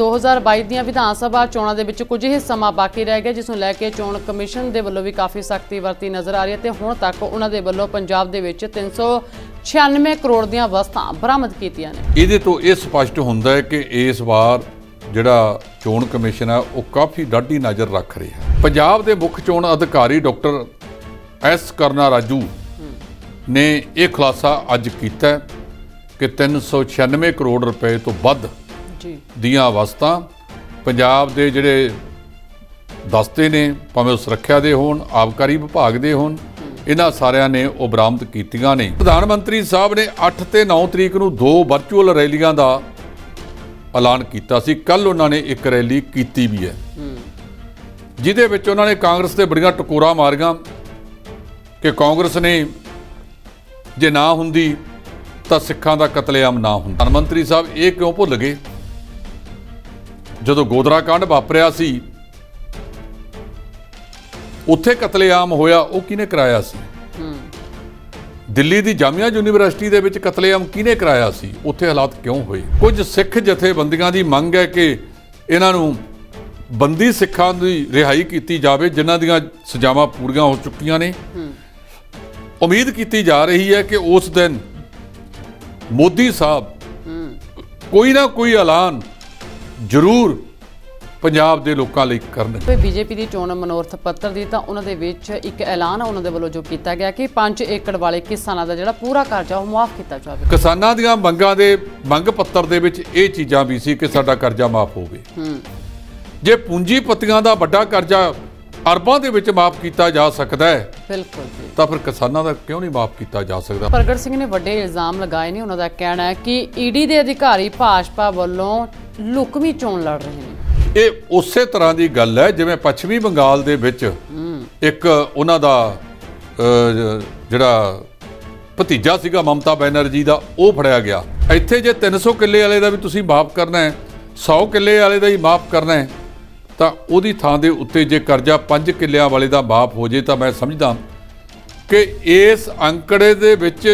2022 ਦੀਆਂ ਵਿਧਾਨ ਸਭਾ ਚੋਣਾਂ ਦੇ ਵਿੱਚ ਕੁਝ ਹੀ ਸਮਾਂ ਬਾਕੀ ਰਹਿ ਗਿਆ ਜਿਸ ਨੂੰ ਲੈ ਕੇ ਚੋਣ ਕਮਿਸ਼ਨ ਦੇ ਵੱਲੋਂ ਵੀ ਕਾਫੀ ਸਖਤੀ ਵਰਤੀ ਨਜ਼ਰ ਆ ਰਹੀ ਹੈ ਤੇ ਹੁਣ ਤੱਕ ਉਹਨਾਂ ਦੇ ਵੱਲੋਂ ਪੰਜਾਬ ਦੇ ਵਿੱਚ 396 ਕਰੋੜ ਦੀਆਂ ਵਸਤਾਂ ਬਰਾਮਦ ਕੀਤੀਆਂ ਨੇ ਇਹਦੇ ਤੋਂ ਇਹ ਸਪਸ਼ਟ ਹੁੰਦਾ ਹੈ ਕਿ ਇਸ ਵਾਰ ਜਿਹੜਾ ਚੋਣ ਕਮਿਸ਼ਨ ਹੈ ਉਹ ਕਾਫੀ ਡਾਢੀ ਨਜ਼ਰ ਰੱਖ ਰਿਹਾ ਹੈ ਪੰਜਾਬ ਦੇ ਮੁੱਖ ਚੋਣ ਅਧਿਕਾਰੀ ਡਾਕਟਰ ਐਸ ਕਰਨਾ ਰਾਜੂ ਨੇ ਇਹ ਖੁਲਾਸਾ ਅੱਜ ਕੀਤਾ ਕਿ 396 ਕਰੋੜ ਰੁਪਏ ਤੋਂ ਵੱਧ ਦੀਆਂ ਅਵਸਥਾ ਪੰਜਾਬ ਦੇ ਜਿਹੜੇ ਦਸਤੇ ਨੇ ਭਾਵੇਂ ਉਹ ਸੁਰੱਖਿਆ ਦੇ ਹੋਣ ਆਬਕਾਰੀ ਵਿਭਾਗ ਦੇ ਹੋਣ ਇਹਨਾਂ ਸਾਰਿਆਂ ਨੇ ਉਹ ਬਰਾਮਦ ਕੀਤੀਆਂ ਨੇ ਪ੍ਰਧਾਨ ਮੰਤਰੀ ਸਾਹਿਬ ਨੇ 8 ਤੇ 9 ਤਰੀਕ ਨੂੰ ਦੋ ਵਰਚੁਅਲ ਰੈਲੀਆਂ ਦਾ ਐਲਾਨ ਕੀਤਾ ਸੀ ਕੱਲ ਉਹਨਾਂ ਨੇ ਇੱਕ ਰੈਲੀ ਕੀਤੀ ਵੀ ਹੈ ਜਿਹਦੇ ਵਿੱਚ ਉਹਨਾਂ ਨੇ ਕਾਂਗਰਸ ਤੇ ਬੜੀਆਂ ਟਕੋਰਾ ਮਾਰੀਆਂ ਕਿ ਕਾਂਗਰਸ ਨੇ ਜੇ ਨਾ ਹੁੰਦੀ ਤਾਂ ਸਿੱਖਾਂ ਦਾ ਕਤਲੇਆਮ ਨਾ ਹੁੰਦਾ ਪ੍ਰਧਾਨ ਮੰਤਰੀ ਸਾਹਿਬ ਇਹ ਕਿਉਂ ਭੁੱਲ ਗਏ ਜਦੋਂ ਗੋਦਰਾ ਕਾਂਡ ਵਾਪਰਿਆ ਸੀ ਉੱਥੇ ਕਤਲੇਆਮ ਹੋਇਆ ਉਹ ਕਿਹਨੇ ਕਰਾਇਆ ਸੀ ਦਿੱਲੀ ਦੀ ਜਾਮੀਆ ਯੂਨੀਵਰਸਿਟੀ ਦੇ ਵਿੱਚ ਕਤਲੇਆਮ ਕਿਹਨੇ ਕਰਾਇਆ ਸੀ ਉੱਥੇ ਹਾਲਾਤ ਕਿਉਂ ਹੋਏ ਕੁਝ ਸਿੱਖ ਜਥੇਬੰਦੀਆਂ ਦੀ ਮੰਗ ਹੈ ਕਿ ਇਹਨਾਂ ਨੂੰ ਬੰਦੀ ਸਿੱਖਾਂ ਦੀ ਰਿਹਾਈ ਕੀਤੀ ਜਾਵੇ ਜਿਨ੍ਹਾਂ ਦੀਆਂ ਸਜ਼ਾਵਾਂ ਪੂਰੀਆਂ ਹੋ ਚੁੱਕੀਆਂ ਨੇ ਉਮੀਦ ਕੀਤੀ ਜਾ ਰਹੀ ਹੈ ਕਿ ਉਸ ਦਿਨ ਮੋਦੀ ਸਾਹਿਬ ਕੋਈ ਨਾ ਕੋਈ ਐਲਾਨ ਜ਼ਰੂਰ ਪੰਜਾਬ ਦੇ ਲੋਕਾਂ ਲਈ ਕਰਨ ਤੇ ਬੀਜੇਪੀ ਦੀ ਚੋਣ ਮਨੋਰਥ ਪੱਤਰ ਦੀ ਤਾਂ ਉਹਨਾਂ ਦੇ ਵਿੱਚ ਇੱਕ ਐਲਾਨ ਉਹਨਾਂ ਦੇ ਵੱਲੋਂ ਜੋ ਕੀਤਾ ਗਿਆ ਕਿ 5 ਏਕੜ ਵਾਲੇ ਕਿਸਾਨਾਂ ਦਾ ਜਿਹੜਾ ਪੂਰਾ ਕਰਜ਼ਾ ਉਹ ਮਾਫ ਕੀਤਾ ਜਾਵੇ ਕਿਸਾਨਾਂ ਦੀਆਂ ਮੰਗਾਂ ਦੇ ਮੰਗ ਪੱਤਰ ਦੇ ਵਿੱਚ ਇਹ ਚੀਜ਼ਾਂ ਵੀ ਸੀ ਕਿ ਸਾਡਾ ਕਰਜ਼ਾ ਮਾਫ ਹੋਵੇ ਜੇ ਪੂੰਜੀਪਤੀਆਂ ਦਾ ਵੱਡਾ ਕਰਜ਼ਾ ਅਰਬਾਂ ਦੇ ਵਿੱਚ ਮਾਫ ਕੀਤਾ ਜਾ ਸਕਦਾ ਹੈ ਬਿਲਕੁਲ ਤਾਂ ਫਿਰ ਕਿਸਾਨਾਂ ਦਾ ਕਿਉਂ ਨਹੀਂ ਮਾਫ ਕੀਤਾ ਜਾ ਸਕਦਾ ਪ੍ਰਗਟ ਸਿੰਘ ਨੇ ਵੱਡੇ ਇਲਜ਼ਾਮ ਲਗਾਏ ਨੇ ਉਹਨਾਂ ਦਾ ਕਹਿਣਾ ਹੈ ਕਿ ਈਡੀ ਦੇ ਅਧਿਕਾਰੀ ਭਾਜਪਾ ਵੱਲੋਂ ਲੁਕਵੀ ਚੋਣ ਲੜ ਰਹੇ ਨੇ ਇਹ ਉਸੇ ਤਰ੍ਹਾਂ ਦੀ ਗੱਲ ਹੈ ਜਿਵੇਂ ਪੱਛਮੀ ਬੰਗਾਲ ਦੇ ਵਿੱਚ ਇੱਕ ਉਹਨਾਂ ਦਾ ਜਿਹੜਾ ਭਤੀਜਾ ਸੀਗਾ ਮਮਤਾ ਬੈਨਰਜੀ ਦਾ ਉਹ ਫੜਿਆ ਗਿਆ ਇੱਥੇ ਜੇ 300 ਕਿੱਲੇ ਵਾਲੇ ਦਾ ਵੀ ਤੁਸੀਂ ਮਾਫ ਕਰਨਾ ਹੈ 100 ਕਿੱਲੇ ਵਾਲੇ ਦਾ ਹੀ ਮਾਫ ਕਰਨਾ ਹੈ ਤਾਂ ਉਹਦੀ ਥਾਂ ਦੇ ਉੱਤੇ ਜੇ ਕਰਜ਼ਾ 5 ਕਿੱਲਿਆਂ ਵਾਲੇ ਦਾ ਮਾਫ ਹੋ ਜੇ ਤਾਂ ਮੈਂ ਸਮਝਦਾ ਕਿ ਇਸ ਅੰਕੜੇ ਦੇ ਵਿੱਚ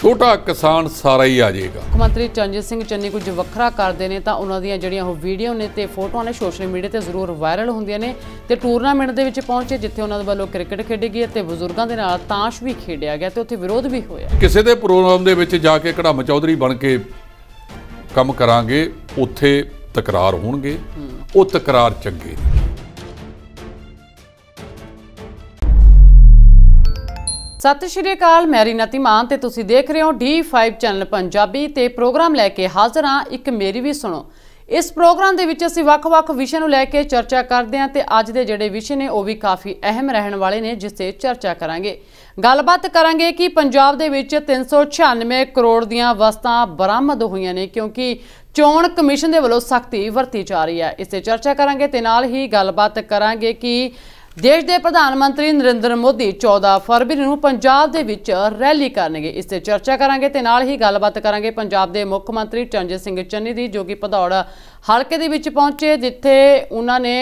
ਛੋਟਾ ਕਿਸਾਨ ਸਾਰਾ ਹੀ ਆ ਜਾਏਗਾ ਮੁੱਖ ਮੰਤਰੀ ਚੰਜੀਤ ਸਿੰਘ ਚੰਨੀ ਕੁਝ ਵੱਖਰਾ ਕਰਦੇ ਨੇ ਤਾਂ ਉਹਨਾਂ ਦੀਆਂ ਜਿਹੜੀਆਂ ਉਹ ਵੀਡੀਓ ਨੇ ਤੇ ਫੋਟੋਆਂ ਨੇ ਸੋਸ਼ਲ ਮੀਡੀਆ ਤੇ ਜ਼ਰੂਰ ਵਾਇਰਲ ਹੁੰਦੀਆਂ ਨੇ ਤੇ ਟੂਰਨਾਮੈਂਟ ਦੇ ਵਿੱਚ ਪਹੁੰਚੇ ਜਿੱਥੇ ਉਹਨਾਂ ਦੇ ਵੱਲੋਂ ਕ੍ਰਿਕਟ ਖੇਡੀ ਗਈ ਤੇ ਬਜ਼ੁਰਗਾਂ ਦੇ ਨਾਲ ਤਾਸ਼ ਵੀ ਖੇਡਿਆ ਗਿਆ ਤੇ ਉੱਥੇ ਵਿਰੋਧ ਵੀ ਹੋਇਆ ਕਿਸੇ ਦੇ ਪ੍ਰੋਗਰਾਮ ਦੇ ਵਿੱਚ ਜਾ ਕੇ ਕੜਾਮ ਚੌਧਰੀ ਬਣ ਕੇ ਕੰਮ ਕਰਾਂਗੇ ਉੱਥੇ ਤਕਰਾਰ ਹੋਣਗੇ ਉਹ ਤਕਰਾਰ ਚੰਗੇ ਸਤਿ ਸ਼੍ਰੀ ਅਕਾਲ ਮੈਂ ਰੀਨਾ ਤਿਮਾਨ ਤੇ ਤੁਸੀਂ ਦੇਖ ਰਹੇ ਹੋ D5 ਚੈਨਲ ਪੰਜਾਬੀ ਤੇ ਪ੍ਰੋਗਰਾਮ ਲੈ ਕੇ ਹਾਜ਼ਰ ਹਾਂ ਇੱਕ ਮੇਰੀ ਵੀ ਸੁਣੋ ਇਸ ਪ੍ਰੋਗਰਾਮ ਦੇ ਵਿੱਚ ਅਸੀਂ ਵੱਖ-ਵੱਖ ਵਿਸ਼ੇ ਨੂੰ ਲੈ ਕੇ ਚਰਚਾ ਕਰਦੇ ਹਾਂ ਤੇ ਅੱਜ ਦੇ ਜਿਹੜੇ ਵਿਸ਼ੇ ਨੇ ਉਹ ਵੀ ਕਾਫੀ ਅਹਿਮ ਰਹਿਣ ਵਾਲੇ ਨੇ ਜਿਸ ਤੇ ਚਰਚਾ ਕਰਾਂਗੇ ਗੱਲਬਾਤ ਕਰਾਂਗੇ ਕਿ ਪੰਜਾਬ ਦੇ ਵਿੱਚ 396 ਕਰੋੜ ਦੀਆਂ ਵਸਤਾਂ ਬਰਾਮਦ ਹੋਈਆਂ ਨੇ ਕਿਉਂਕਿ ਚੋਣ ਕਮਿਸ਼ਨ ਦੇ ਵੱਲੋਂ ਸਖਤੀ ਵਰਤੀ ਜਾ ਰਹੀ ਹੈ ਇਸ ਤੇ ਚਰਚਾ ਕਰਾਂਗੇ ਤੇ ਨਾਲ ਹੀ ਗੱਲਬਾਤ ਕਰਾਂਗੇ ਕਿ ਦੇਸ਼ ਦੇ ਪ੍ਰਧਾਨ ਮੰਤਰੀ ਨਰਿੰਦਰ ਮੋਦੀ 14 ਫਰਵਰੀ ਨੂੰ ਪੰਜਾਬ ਦੇ ਵਿੱਚ ਰੈਲੀ ਕਰਨਗੇ ਇਸ ਤੇ ਚਰਚਾ ਕਰਾਂਗੇ ਤੇ ਨਾਲ ਹੀ ਗੱਲਬਾਤ ਕਰਾਂਗੇ ਪੰਜਾਬ ਦੇ ਮੁੱਖ ਮੰਤਰੀ ਚਰਨਜੀਤ ਸਿੰਘ ਚੰਨੀ ਦੀ ਜੋ ਕਿ ਭਦੌੜ ਹਲਕੇ ਦੇ ਵਿੱਚ ਪਹੁੰਚੇ ਜਿੱਥੇ ਉਹਨਾਂ ਨੇ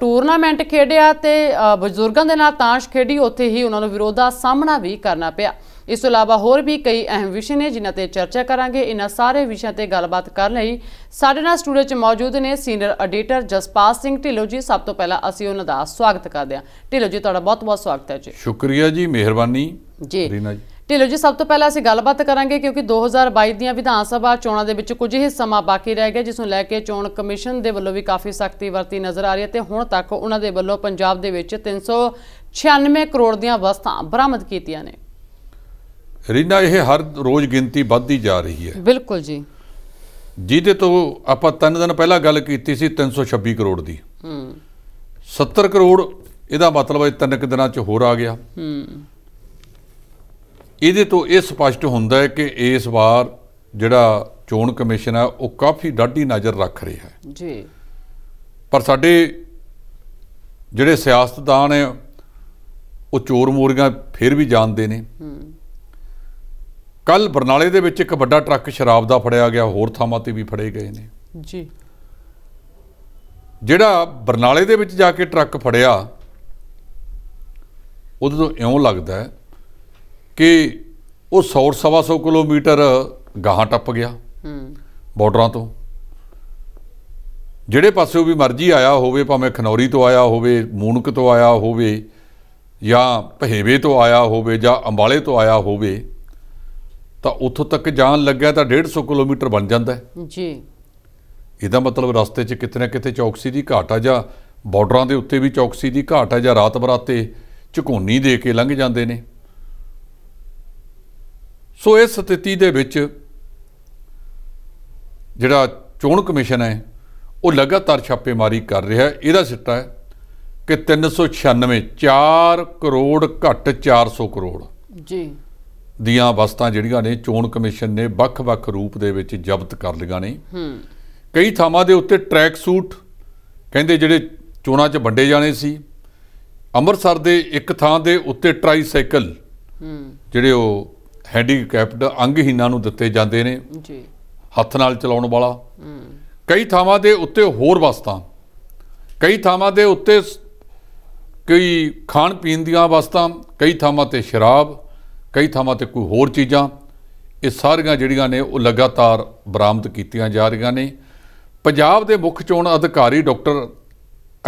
ਟੂਰਨਾਮੈਂਟ ਖੇਡਿਆ ਤੇ ਬਜ਼ੁਰਗਾਂ ਦੇ ਨਾਲ ਤਾਸ਼ ਖੇਡੀ ਉੱਥੇ ਹੀ ਉਹਨਾਂ ਨੂੰ ਵਿਰੋਧ ਦਾ ਸਾਹਮਣਾ ਵੀ ਕਰਨਾ ਪਿਆ ਇਸ ਤੋਂ ਇਲਾਵਾ ਹੋਰ ਵੀ ਕਈ ਅਹਿਮ ਵਿਸ਼ੇ ਨੇ ਜਿਨ੍ਹਾਂ ਤੇ ਚਰਚਾ ਕਰਾਂਗੇ ਇਹਨਾਂ ਸਾਰੇ ਵਿਸ਼ਿਆਂ ਤੇ ਗੱਲਬਾਤ ਕਰਨ ਲਈ ਸਾਡੇ ਨਾਲ ਸਟੂਡੀਓ 'ਚ ਮੌਜੂਦ ਨੇ ਸੀਨੀਅਰ ਐਡੀਟਰ ਜਸਪਾਲ ਸਿੰਘ ਢਿੱਲੋ ਜੀ ਸਭ ਤੋਂ ਪਹਿਲਾਂ ਅਸੀਂ ਉਹਨਾਂ ਦਾ ਸਵਾਗਤ ਕਰਦੇ ਹਾਂ ਢਿੱਲੋ ਜੀ ਤੁਹਾਡਾ ਬਹੁਤ-ਬਹੁਤ ਸਵਾਗਤ ਹੈ ਜੀ ਸ਼ੁਕਰੀਆ ਜੀ ਮਿਹਰਬਾਨੀ ਜੀ ਰੀਨਾ ਜੀ ਢਿੱਲੋ ਜੀ ਸਭ ਤੋਂ ਪਹਿਲਾਂ ਅਸੀਂ ਗੱਲਬਾਤ ਕਰਾਂਗੇ ਕਿਉਂਕਿ 2022 ਦੀਆਂ ਵਿਧਾਨ ਸਭਾ ਚੋਣਾਂ ਦੇ ਵਿੱਚ ਕੁਝ ਹੀ ਸਮਾਂ ਬਾਕੀ ਰਹਿ ਗਿਆ ਜਿਸ ਨੂੰ ਲੈ ਕੇ ਚੋਣ ਕਮਿਸ਼ਨ ਦੇ ਵੱਲੋਂ ਵੀ ਕਾਫੀ ਸਖਤੀ ਵਰਤੀ ਨਜ਼ਰ ਆ ਰਹੀ ਹੈ ਤੇ ਹੁਣ ਤੱਕ ਉਹਨਾਂ ਦੇ ਵੱਲੋਂ ਪੰਜਾਬ ਦੇ ਵਿੱਚ 396 ਕਰੋੜ ਦੀਆਂ ਵਸਤਾਂ ਬਰਾਮਦ ਕੀਤੀਆਂ ਨੇ ਰੀਨਾ ਇਹ ਹਰ ਰੋਜ਼ ਗਿਣਤੀ ਵੱਧਦੀ ਜਾ ਰਹੀ ਹੈ ਬਿਲਕੁਲ ਜੀ ਜਿਹਦੇ ਤੋਂ ਆਪਾਂ ਤਿੰਨ ਦਿਨ ਪਹਿਲਾਂ ਗੱਲ ਕੀਤੀ ਸੀ 326 ਕਰੋੜ ਦੀ ਹੂੰ 70 ਕਰੋੜ ਇਹਦਾ ਮਤਲਬ ਹੈ ਤਿੰਨ ਕਿ ਦਿਨਾਂ 'ਚ ਹੋਰ ਆ ਗਿਆ ਹੂੰ ਇਹਦੇ ਤੋਂ ਇਹ ਸਪਸ਼ਟ ਹੁੰਦਾ ਹੈ ਕਿ ਇਸ ਵਾਰ ਜਿਹੜਾ ਚੋਣ ਕਮਿਸ਼ਨ ਹੈ ਉਹ ਕਾਫੀ ਡਾਢੀ ਨਜ਼ਰ ਰੱਖ ਰਿਹਾ ਹੈ ਜੀ ਪਰ ਸਾਡੇ ਜਿਹੜੇ ਸਿਆਸਤਦਾਨ ਹੈ ਉਹ ਚੋਰ ਮੋਰੀਆਂ ਫਿਰ ਵੀ ਜਾਣਦੇ ਨੇ ਹੂੰ ਕੱਲ ਬਰਨਾਲੇ ਦੇ ਵਿੱਚ ਇੱਕ ਵੱਡਾ ਟਰੱਕ ਸ਼ਰਾਬ ਦਾ ਫੜਿਆ ਗਿਆ ਹੋਰ ਥਾਵਾਂ ਤੇ ਵੀ ਫੜੇ ਗਏ ਨੇ ਜੀ ਜਿਹੜਾ ਬਰਨਾਲੇ ਦੇ ਵਿੱਚ ਜਾ ਕੇ ਟਰੱਕ ਫੜਿਆ ਉਹਦੇ ਤੋਂ ਇਉਂ ਲੱਗਦਾ ਹੈ ਕਿ ਉਹ 100 ਸਵਾ 100 ਕਿਲੋਮੀਟਰ ਗਾਹਾਂ ਟੱਪ ਗਿਆ ਹੂੰ ਬਾਰਡਰਾਂ ਤੋਂ ਜਿਹੜੇ ਪਾਸੇ ਵੀ ਮਰਜ਼ੀ ਆਇਆ ਹੋਵੇ ਭਾਵੇਂ ਖਨੌਰੀ ਤੋਂ ਆਇਆ ਹੋਵੇ ਮੂਨਕ ਤੋਂ ਆਇਆ ਹੋਵੇ ਜਾਂ ਪਹੇਵੇ ਤੋਂ ਆਇਆ ਹੋਵੇ ਜਾਂ ਅੰਬਾਲੇ ਤੋਂ ਆਇਆ ਹੋਵੇ ਤਾਂ ਉੱਥੋਂ ਤੱਕ ਜਾਣ ਲੱਗਿਆ ਤਾਂ 150 ਕਿਲੋਮੀਟਰ ਬਣ ਜਾਂਦਾ ਜੀ ਇਹਦਾ ਮਤਲਬ ਰਸਤੇ 'ਚ ਕਿਤੇ ਨਾ ਕਿਤੇ ਚੌਕਸੀ ਦੀ ਘਾਟ ਆ ਜਾਂ ਬਾਰਡਰਾਂ ਦੇ ਉੱਤੇ ਵੀ ਚੌਕਸੀ ਦੀ ਘਾਟ ਆ ਜਾਂ ਰਾਤ ਬਰਾਤੇ ਝਕੋਨੀ ਦੇ ਕੇ ਲੰਘ ਜਾਂਦੇ ਨੇ ਸੋ ਇਸ ਸਥਿਤੀ ਦੇ ਵਿੱਚ ਜਿਹੜਾ ਚੋਣ ਕਮਿਸ਼ਨ ਹੈ ਉਹ ਲਗਾਤਾਰ ਛਾਪੇਮਾਰੀ ਕਰ ਰਿਹਾ ਹੈ ਇਹਦਾ ਸਿੱਟਾ ਹੈ ਕਿ 396 4 ਕਰੋੜ ਘੱਟ 400 ਕਰੋੜ ਜੀ ਦੀਆਂ ਵਸਤਾਂ ਜਿਹੜੀਆਂ ਨੇ ਚੋਣ ਕਮਿਸ਼ਨ ਨੇ ਵੱਖ-ਵੱਖ ਰੂਪ ਦੇ ਵਿੱਚ ਜ਼ਬਤ ਕਰ ਲਈਆਂ ਨੇ ਹੂੰ ਕਈ ਥਾਵਾਂ ਦੇ ਉੱਤੇ ਟਰੈਕ ਸੂਟ ਕਹਿੰਦੇ ਜਿਹੜੇ ਚੋਣਾਂ 'ਚ ਵੰਡੇ ਜਾਣੇ ਸੀ ਅੰਮ੍ਰਿਤਸਰ ਦੇ ਇੱਕ ਥਾਂ ਦੇ ਉੱਤੇ ਟ੍ਰਾਈਸਾਈਕਲ ਹੂੰ ਜਿਹੜੇ ਉਹ ਹੈਂਡੀਕੈਪਡ ਅੰਗਹੀਨਾਂ ਨੂੰ ਦਿੱਤੇ ਜਾਂਦੇ ਨੇ ਜੀ ਹੱਥ ਨਾਲ ਚਲਾਉਣ ਵਾਲਾ ਹੂੰ ਕਈ ਥਾਵਾਂ ਦੇ ਉੱਤੇ ਹੋਰ ਵਸਤਾਂ ਕਈ ਥਾਵਾਂ ਦੇ ਉੱਤੇ ਕਈ ਖਾਣ ਪੀਣ ਦੀਆਂ ਵਸਤਾਂ ਕਈ ਥਾਵਾਂ ਤੇ ਸ਼ਰਾਬ ਕਈ ਥਾਵਾਂ ਤੇ ਕੋਈ ਹੋਰ ਚੀਜ਼ਾਂ ਇਹ ਸਾਰੀਆਂ ਜਿਹੜੀਆਂ ਨੇ ਉਹ ਲਗਾਤਾਰ ਬਰਾਮਦ ਕੀਤੀਆਂ ਜਾ ਰਹੀਆਂ ਨੇ ਪੰਜਾਬ ਦੇ ਮੁੱਖ ਚੋਣ ਅਧਿਕਾਰੀ ਡਾਕਟਰ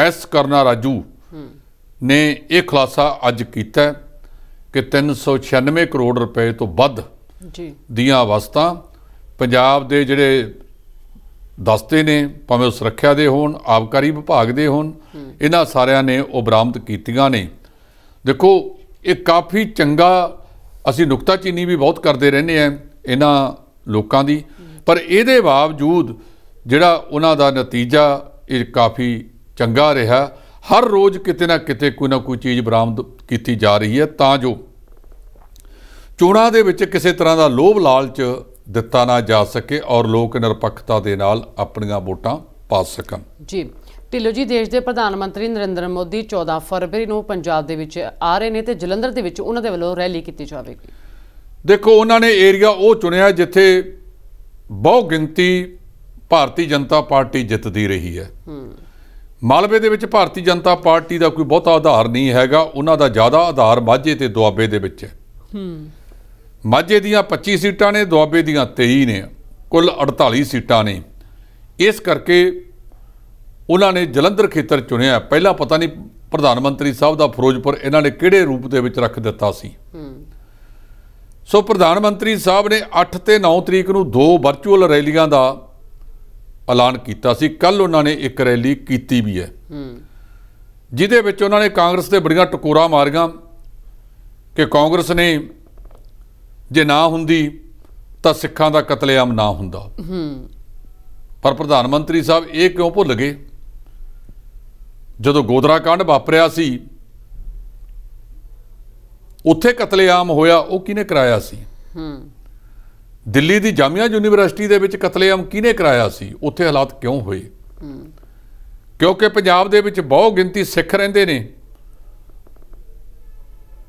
ਐਸ ਕਰਨਾ ਰਾਜੂ ਨੇ ਇਹ ਖੁਲਾਸਾ ਅੱਜ ਕੀਤਾ ਕਿ 396 ਕਰੋੜ ਰੁਪਏ ਤੋਂ ਵੱਧ ਜੀ ਦੀਆਂ ਵਸਤਾਂ ਪੰਜਾਬ ਦੇ ਜਿਹੜੇ ਦਸਤੇ ਨੇ ਭਾਵੇਂ ਸੁਰੱਖਿਆ ਦੇ ਹੋਣ ਆਬਕਾਰੀ ਵਿਭਾਗ ਦੇ ਹੋਣ ਇਹਨਾਂ ਸਾਰਿਆਂ ਨੇ ਉਹ ਬਰਾਮਦ ਕੀਤੀਆਂ ਨੇ ਦੇਖੋ ਇਹ ਕਾਫੀ ਚੰਗਾ ਅਸੀਂ ਨੁਕਤਾਚੀਨੀ ਵੀ ਬਹੁਤ ਕਰਦੇ ਰਹਿੰਦੇ ਆ ਇਹਨਾਂ ਲੋਕਾਂ ਦੀ ਪਰ ਇਹਦੇ ਬਾਵਜੂਦ ਜਿਹੜਾ ਉਹਨਾਂ ਦਾ ਨਤੀਜਾ ਇਹ ਕਾਫੀ ਚੰਗਾ ਰਿਹਾ ਹਰ ਰੋਜ਼ ਕਿਤੇ ਨਾ ਕਿਤੇ ਕੋਈ ਨਾ ਕੋਈ ਚੀਜ਼ ਬਰਾਮਦ ਕੀਤੀ ਜਾ ਰਹੀ ਹੈ ਤਾਂ ਜੋ ਚੋਣਾਂ ਦੇ ਵਿੱਚ ਕਿਸੇ ਤਰ੍ਹਾਂ ਦਾ ਲੋਭ ਲਾਲਚ ਦਿੱਤਾ ਨਾ ਜਾ ਸਕੇ ਔਰ ਲੋਕ ਨਿਰਪੱਖਤਾ ਦੇ ਨਾਲ ਆਪਣੀਆਂ ਵੋਟਾਂ ਪਾ ਸਕਣ ਜੀ ਢਿੱਲੋ ਜੀ ਦੇਸ਼ ਦੇ ਪ੍ਰਧਾਨ ਮੰਤਰੀ ਨਰਿੰਦਰ ਮੋਦੀ 14 ਫਰਵਰੀ ਨੂੰ ਪੰਜਾਬ ਦੇ ਵਿੱਚ ਆ ਰਹੇ ਨੇ ਤੇ ਜਲੰਧਰ ਦੇ ਵਿੱਚ ਉਹਨਾਂ ਦੇ ਵੱਲੋਂ ਰੈਲੀ ਕੀਤੀ ਜਾਵੇਗੀ ਦੇਖੋ ਉਹਨਾਂ ਨੇ ਏਰੀਆ ਉਹ ਚੁਣਿਆ ਜਿੱਥੇ ਬਹੁ ਗਿਣਤੀ ਭਾਰਤੀ ਜਨਤਾ ਪਾਰਟੀ ਜਿੱਤਦੀ ਰਹੀ ਹੈ ਮਾਲਵੇ ਦੇ ਵਿੱਚ ਭਾਰਤੀ ਜਨਤਾ ਪਾਰਟੀ ਦਾ ਕੋਈ ਬਹੁਤਾ ਆਧਾਰ ਨਹੀਂ ਹੈਗਾ ਉਹਨਾਂ ਦਾ ਜ਼ਿਆਦਾ ਆਧਾਰ ਮਾਝੇ ਤੇ ਦੁਆਬੇ ਦੇ ਵਿੱਚ ਹੈ ਮਾਝੇ ਦੀਆਂ 25 ਸੀਟਾਂ ਨੇ ਦੁਆਬੇ ਦੀਆਂ 23 ਨੇ ਕੁੱਲ 48 ਸੀਟਾਂ ਨੇ ਇਸ ਕਰਕੇ ਉਹਨਾਂ ਨੇ ਜਲੰਧਰ ਖੇਤਰ ਚੁਣਿਆ ਪਹਿਲਾਂ ਪਤਾ ਨਹੀਂ ਪ੍ਰਧਾਨ ਮੰਤਰੀ ਸਾਹਿਬ ਦਾ ਫਿਰੋਜ਼ਪੁਰ ਇਹਨਾਂ ਨੇ ਕਿਹੜੇ ਰੂਪ ਦੇ ਵਿੱਚ ਰੱਖ ਦਿੱਤਾ ਸੀ ਸੋ ਪ੍ਰਧਾਨ ਮੰਤਰੀ ਸਾਹਿਬ ਨੇ 8 ਤੇ 9 ਤਰੀਕ ਨੂੰ ਦੋ ਵਰਚੁਅਲ ਰੈਲੀਆਂ ਦਾ ਐਲਾਨ ਕੀਤਾ ਸੀ ਕੱਲ ਉਹਨਾਂ ਨੇ ਇੱਕ ਰੈਲੀ ਕੀਤੀ ਵੀ ਹੈ ਜਿਹਦੇ ਵਿੱਚ ਉਹਨਾਂ ਨੇ ਕਾਂਗਰਸ ਤੇ ਬੜੀਆਂ ਟਕੋਰਾ ਮਾਰੀਆਂ ਕਿ ਕਾਂਗਰਸ ਨੇ ਜੇ ਨਾ ਹੁੰਦੀ ਤਾਂ ਸਿੱਖਾਂ ਦਾ ਕਤਲੇਆਮ ਨਾ ਹੁੰਦਾ ਪਰ ਪ੍ਰਧਾਨ ਮੰਤਰੀ ਸਾਹਿਬ ਇਹ ਕਿਉਂ ਭੁੱਲ ਗਏ ਜਦੋਂ ਗੋਦਰਾ ਕਾਂਡ ਵਾਪਰਿਆ ਸੀ ਉੱਥੇ ਕਤਲੇਆਮ ਹੋਇਆ ਉਹ ਕਿਹਨੇ ਕਰਾਇਆ ਸੀ ਹੂੰ ਦਿੱਲੀ ਦੀ ਜਾਮੀਆ ਯੂਨੀਵਰਸਿਟੀ ਦੇ ਵਿੱਚ ਕਤਲੇਆਮ ਕਿਹਨੇ ਕਰਾਇਆ ਸੀ ਉੱਥੇ ਹਾਲਾਤ ਕਿਉਂ ਹੋਏ ਕਿਉਂਕਿ ਪੰਜਾਬ ਦੇ ਵਿੱਚ ਬਹੁ ਗਿਣਤੀ ਸਿੱਖ ਰਹਿੰਦੇ ਨੇ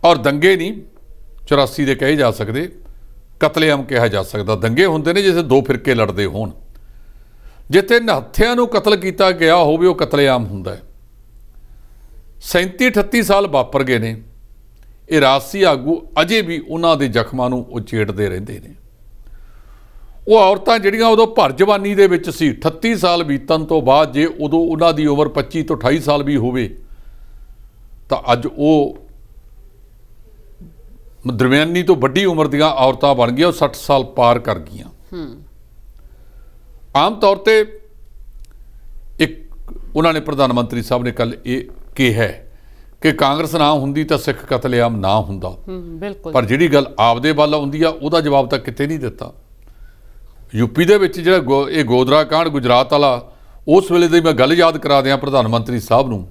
ਔਰ ਦੰਗੇ ਨਹੀਂ 84 ਦੇ ਕਹੇ ਜਾ ਸਕਦੇ ਕਤਲੇਆਮ ਕਿਹਾ ਜਾ ਸਕਦਾ ਦੰਗੇ ਹੁੰਦੇ ਨੇ ਜਿੱਥੇ ਦੋ ਫਿਰਕੇ ਲੜਦੇ ਹੋਣ ਜਿੱਥੇ ਨਹੱਥਿਆਂ ਨੂੰ ਕਤਲ ਕੀਤਾ ਗਿਆ ਹੋਵੇ ਉਹ ਕਤਲੇਆਮ ਹੁੰਦਾ ਹੈ 37 38 ਸਾਲ ਵਾਪਰ ਗਏ ਨੇ ਇਹ ਰਾਸੀ ਆਗੂ ਅਜੇ ਵੀ ਉਹਨਾਂ ਦੇ ਜ਼ਖਮਾਂ ਨੂੰ ਉਚੇੜਦੇ ਰਹਿੰਦੇ ਨੇ ਉਹ ਔਰਤਾਂ ਜਿਹੜੀਆਂ ਉਦੋਂ ਭਰ ਜਵਾਨੀ ਦੇ ਵਿੱਚ ਸੀ 38 ਸਾਲ ਬੀਤਣ ਤੋਂ ਬਾਅਦ ਜੇ ਉਦੋਂ ਉਹਨਾਂ ਦੀ ਉਮਰ 25 ਤੋਂ 28 ਸਾਲ ਵੀ ਹੋਵੇ ਤਾਂ ਅੱਜ ਉਹ ਦਰਮਿਆਨੀ ਤੋਂ ਵੱਡੀ ਉਮਰ ਦੀਆਂ ਔਰਤਾਂ ਬਣ ਗਈਆਂ ਉਹ 60 ਸਾਲ ਪਾਰ ਕਰ ਗਈਆਂ ਹੂੰ ਆਮ ਤੌਰ ਤੇ ਇੱਕ ਉਹਨਾਂ ਨੇ ਪ੍ਰਧਾਨ ਮੰਤਰੀ ਸਾਹਿਬ ਨੇ ਕੱਲ ਇਹ ਹੈ ਕਿ ਕਾਂਗਰਸ ਨਾ ਹੁੰਦੀ ਤਾਂ ਸਿੱਖ ਕਤਲੇਆਮ ਨਾ ਹੁੰਦਾ ਬਿਲਕੁਲ ਪਰ ਜਿਹੜੀ ਗੱਲ ਆਪਦੇ ਵੱਲ ਆਉਂਦੀ ਆ ਉਹਦਾ ਜਵਾਬ ਤਾਂ ਕਿਤੇ ਨਹੀਂ ਦਿੱਤਾ ਯੂਪੀ ਦੇ ਵਿੱਚ ਜਿਹੜਾ ਇਹ ਗੋਦਰਾ ਕਾਂਡ ਗੁਜਰਾਤ ਵਾਲਾ ਉਸ ਵੇਲੇ ਦੀ ਮੈਂ ਗੱਲ ਯਾਦ ਕਰਾ ਦਿਆਂ ਪ੍ਰਧਾਨ ਮੰਤਰੀ ਸਾਹਿਬ ਨੂੰ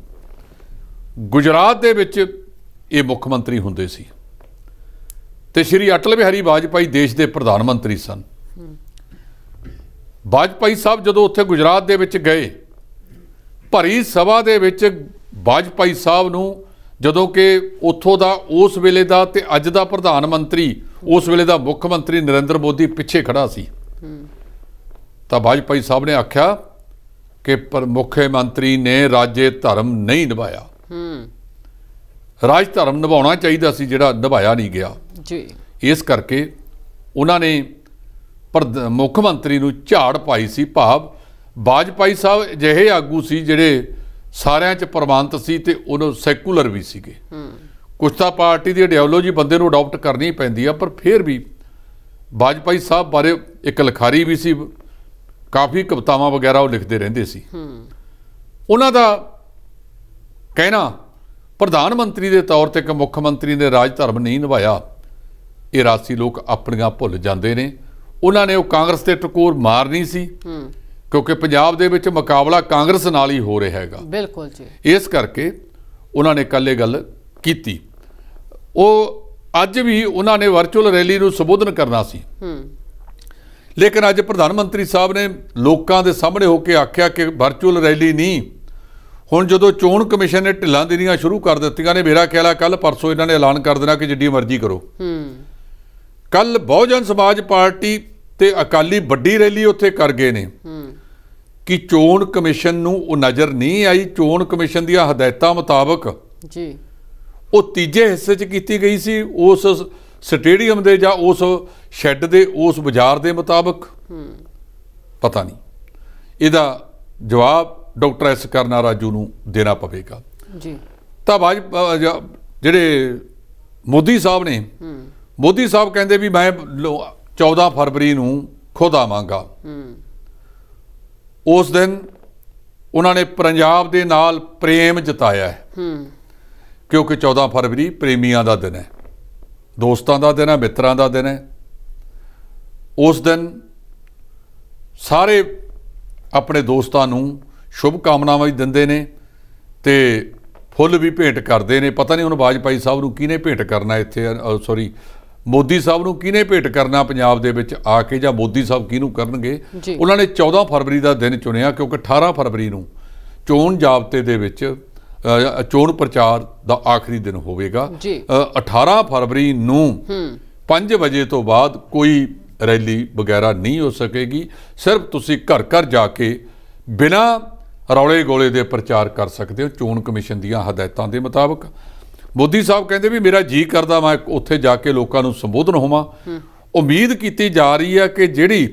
ਗੁਜਰਾਤ ਦੇ ਵਿੱਚ ਇਹ ਮੁੱਖ ਮੰਤਰੀ ਹੁੰਦੇ ਸੀ ਤੇ ਸ਼੍ਰੀ ਅਟਲ ਬਿਹਾਰੀ ਵਾਜਪਾਈ ਦੇਸ਼ ਦੇ ਪ੍ਰਧਾਨ ਮੰਤਰੀ ਸਨ ਵਾਜਪਾਈ ਸਾਹਿਬ ਜਦੋਂ ਉੱਥੇ ਗੁਜਰਾਤ ਦੇ ਵਿੱਚ ਗਏ ਭਰੀ ਸਭਾ ਦੇ ਵਿੱਚ ਬਾਜਪਾਈ ਸਾਹਿਬ ਨੂੰ ਜਦੋਂ ਕਿ ਉੱਥੋਂ ਦਾ ਉਸ ਵੇਲੇ ਦਾ ਤੇ ਅੱਜ ਦਾ ਪ੍ਰਧਾਨ ਮੰਤਰੀ ਉਸ ਵੇਲੇ ਦਾ ਮੁੱਖ ਮੰਤਰੀ ਨਰਿੰਦਰ ਮੋਦੀ ਪਿੱਛੇ ਖੜਾ ਸੀ ਤਾਂ ਬਾਜਪਾਈ ਸਾਹਿਬ ਨੇ ਆਖਿਆ ਕਿ ਪਰ ਮੁੱਖ ਮੰਤਰੀ ਨੇ ਰਾਜੇ ਧਰਮ ਨਹੀਂ ਨਿਭਾਇਆ ਰਾਜ ਧਰਮ ਨਿਭਾਉਣਾ ਚਾਹੀਦਾ ਸੀ ਜਿਹੜਾ ਨਿਭਾਇਆ ਨਹੀਂ ਗਿਆ ਜੀ ਇਸ ਕਰਕੇ ਉਹਨਾਂ ਨੇ ਮੁੱਖ ਮੰਤਰੀ ਨੂੰ ਝਾੜ ਪਾਈ ਸੀ ਭਾਵ ਬਾਜਪਾਈ ਸਾਹਿਬ ਜਿਹੇ ਆਗੂ ਸੀ ਜਿਹੜੇ ਸਾਰਿਆਂ 'ਚ ਪ੍ਰਵਾਨਤ ਸੀ ਤੇ ਉਹਨੂੰ ਸੈਕੂਲਰ ਵੀ ਸੀਗੇ ਕੁਝ ਤਾਂ ਪਾਰਟੀ ਦੀ ਆਈਡੀਓਲੋਜੀ ਬੰਦੇ ਨੂੰ ਅਡਾਪਟ ਕਰਨੀ ਪੈਂਦੀ ਆ ਪਰ ਫਿਰ ਵੀ ਬਾਜਪਾਈ ਸਾਹਿਬ ਬਾਰੇ ਇੱਕ ਲਖਾਰੀ ਵੀ ਸੀ ਕਾਫੀ ਕਵਤਾਵਾਂ ਵਗੈਰਾ ਉਹ ਲਿਖਦੇ ਰਹਿੰਦੇ ਸੀ ਉਹਨਾਂ ਦਾ ਕਹਿਣਾ ਪ੍ਰਧਾਨ ਮੰਤਰੀ ਦੇ ਤੌਰ ਤੇ ਇੱਕ ਮੁੱਖ ਮੰਤਰੀ ਨੇ ਰਾਜ ਧਰਮ ਨਹੀਂ ਨਿਭਾਇਆ ਇਹ ਰਾਸੀ ਲੋਕ ਆਪਣੀਆਂ ਭੁੱਲ ਜਾਂਦੇ ਨੇ ਉਹਨਾਂ ਨੇ ਉਹ ਕਾਂਗਰਸ ਤੇ ਟਕੋਰ ਮਾਰਨੀ ਸੀ ਕਿਉਂਕਿ ਪੰਜਾਬ ਦੇ ਵਿੱਚ ਮੁਕਾਬਲਾ ਕਾਂਗਰਸ ਨਾਲ ਹੀ ਹੋ ਰਿਹਾ ਹੈਗਾ ਬਿਲਕੁਲ ਜੀ ਇਸ ਕਰਕੇ ਉਹਨਾਂ ਨੇ ਕੱਲੇ ਗੱਲ ਕੀਤੀ ਉਹ ਅੱਜ ਵੀ ਉਹਨਾਂ ਨੇ ਵਰਚੁਅਲ ਰੈਲੀ ਨੂੰ ਸੰਬੋਧਨ ਕਰਨਾ ਸੀ ਹੂੰ ਲੇਕਿਨ ਅੱਜ ਪ੍ਰਧਾਨ ਮੰਤਰੀ ਸਾਹਿਬ ਨੇ ਲੋਕਾਂ ਦੇ ਸਾਹਮਣੇ ਹੋ ਕੇ ਆਖਿਆ ਕਿ ਵਰਚੁਅਲ ਰੈਲੀ ਨਹੀਂ ਹੁਣ ਜਦੋਂ ਚੋਣ ਕਮਿਸ਼ਨ ਨੇ ਢਿੱਲਾਂ ਦੇਣੀਆਂ ਸ਼ੁਰੂ ਕਰ ਦਿੱਤੀਆਂ ਨੇ ਮੇਰਾ ਖਿਆਲ ਆ ਕੱਲ ਪਰਸੋਂ ਇਹਨਾਂ ਨੇ ਐਲਾਨ ਕਰ ਦੇਣਾ ਕਿ ਜਿੱਡੀ ਮਰਜ਼ੀ ਕਰੋ ਹੂੰ ਕੱਲ ਬਹੁਜਨ ਸਮਾਜ ਪਾਰਟੀ ਤੇ ਅਕਾਲੀ ਵੱਡੀ ਰੈਲੀ ਉੱਥੇ ਕਰ ਗਏ ਨੇ ਕਿ ਚੋਣ ਕਮਿਸ਼ਨ ਨੂੰ ਉਹ ਨਜ਼ਰ ਨਹੀਂ ਆਈ ਚੋਣ ਕਮਿਸ਼ਨ ਦੀਆਂ ਹਦਾਇਤਾਂ ਮੁਤਾਬਕ ਜੀ ਉਹ ਤੀਜੇ ਹਿੱਸੇ 'ਚ ਕੀਤੀ ਗਈ ਸੀ ਉਸ ਸਟੇਡੀਅਮ ਦੇ ਜਾਂ ਉਸ ਸ਼ੈੱਡ ਦੇ ਉਸ ਬਾਜ਼ਾਰ ਦੇ ਮੁਤਾਬਕ ਪਤਾ ਨਹੀਂ ਇਹਦਾ ਜਵਾਬ ਡਾਕਟਰ ਐਸ ਕਰਨਾ ਰਾਜੂ ਨੂੰ ਦੇਣਾ ਪਵੇਗਾ ਜੀ ਤਾਂ ਬਾਜ ਜਿਹੜੇ ਮੋਦੀ ਸਾਹਿਬ ਨੇ ਮੋਦੀ ਸਾਹਿਬ ਕਹਿੰਦੇ ਵੀ ਮੈਂ 14 ਫਰਵਰੀ ਨੂੰ ਖੁਦ ਆਵਾਂਗਾ ਹੂੰ ਉਸ ਦਿਨ ਉਹਨਾਂ ਨੇ ਪੰਜਾਬ ਦੇ ਨਾਲ ਪ੍ਰੇਮ ਜਤਾਇਆ ਹੈ ਹੂੰ ਕਿਉਂਕਿ 14 ਫਰਵਰੀ ਪ੍ਰੇਮੀਆਂ ਦਾ ਦਿਨ ਹੈ ਦੋਸਤਾਂ ਦਾ ਦਿਨ ਹੈ ਮਿੱਤਰਾਂ ਦਾ ਦਿਨ ਹੈ ਉਸ ਦਿਨ ਸਾਰੇ ਆਪਣੇ ਦੋਸਤਾਂ ਨੂੰ ਸ਼ੁਭ ਕਾਮਨਾਵਾਂ ਵੀ ਦਿੰਦੇ ਨੇ ਤੇ ਫੁੱਲ ਵੀ ਭੇਟ ਕਰਦੇ ਨੇ ਪਤਾ ਨਹੀਂ ਉਹਨਾਂ ਬਾਜਪਾਈ ਸਾਹਿਬ ਨੂੰ ਕਿਹਨੇ ਭੇਟ ਕਰਨਾ ਇੱਥੇ ਸੌਰੀ ਮੋਦੀ ਸਾਹਿਬ ਨੂੰ ਕਿਹਨੇ ਭੇਟ ਕਰਨਾ ਪੰਜਾਬ ਦੇ ਵਿੱਚ ਆ ਕੇ ਜਾਂ ਮੋਦੀ ਸਾਹਿਬ ਕਿਹਨੂੰ ਕਰਨਗੇ ਉਹਨਾਂ ਨੇ 14 ਫਰਵਰੀ ਦਾ ਦਿਨ ਚੁਣਿਆ ਕਿਉਂਕਿ 18 ਫਰਵਰੀ ਨੂੰ ਚੋਣ ਜਾਬਤੇ ਦੇ ਵਿੱਚ ਚੋਣ ਪ੍ਰਚਾਰ ਦਾ ਆਖਰੀ ਦਿਨ ਹੋਵੇਗਾ 18 ਫਰਵਰੀ ਨੂੰ 5 ਵਜੇ ਤੋਂ ਬਾਅਦ ਕੋਈ ਰੈਲੀ ਵਗੈਰਾ ਨਹੀਂ ਹੋ ਸਕੇਗੀ ਸਿਰਫ ਤੁਸੀਂ ਘਰ ਘਰ ਜਾ ਕੇ ਬਿਨਾ ਰੌਲੇ ਗੋਲੇ ਦੇ ਪ੍ਰਚਾਰ ਕਰ ਸਕਦੇ ਹੋ ਚੋਣ ਕਮਿਸ਼ਨ ਦੀਆਂ ਹਦਾਇਤਾਂ ਦੇ ਮੁਤਾਬਕ ਮੋਦੀ ਸਾਹਿਬ ਕਹਿੰਦੇ ਵੀ ਮੇਰਾ ਜੀ ਕਰਦਾ ਮੈਂ ਉੱਥੇ ਜਾ ਕੇ ਲੋਕਾਂ ਨੂੰ ਸੰਬੋਧਨ ਹੋਵਾਂ ਉਮੀਦ ਕੀਤੀ ਜਾ ਰਹੀ ਹੈ ਕਿ ਜਿਹੜੀ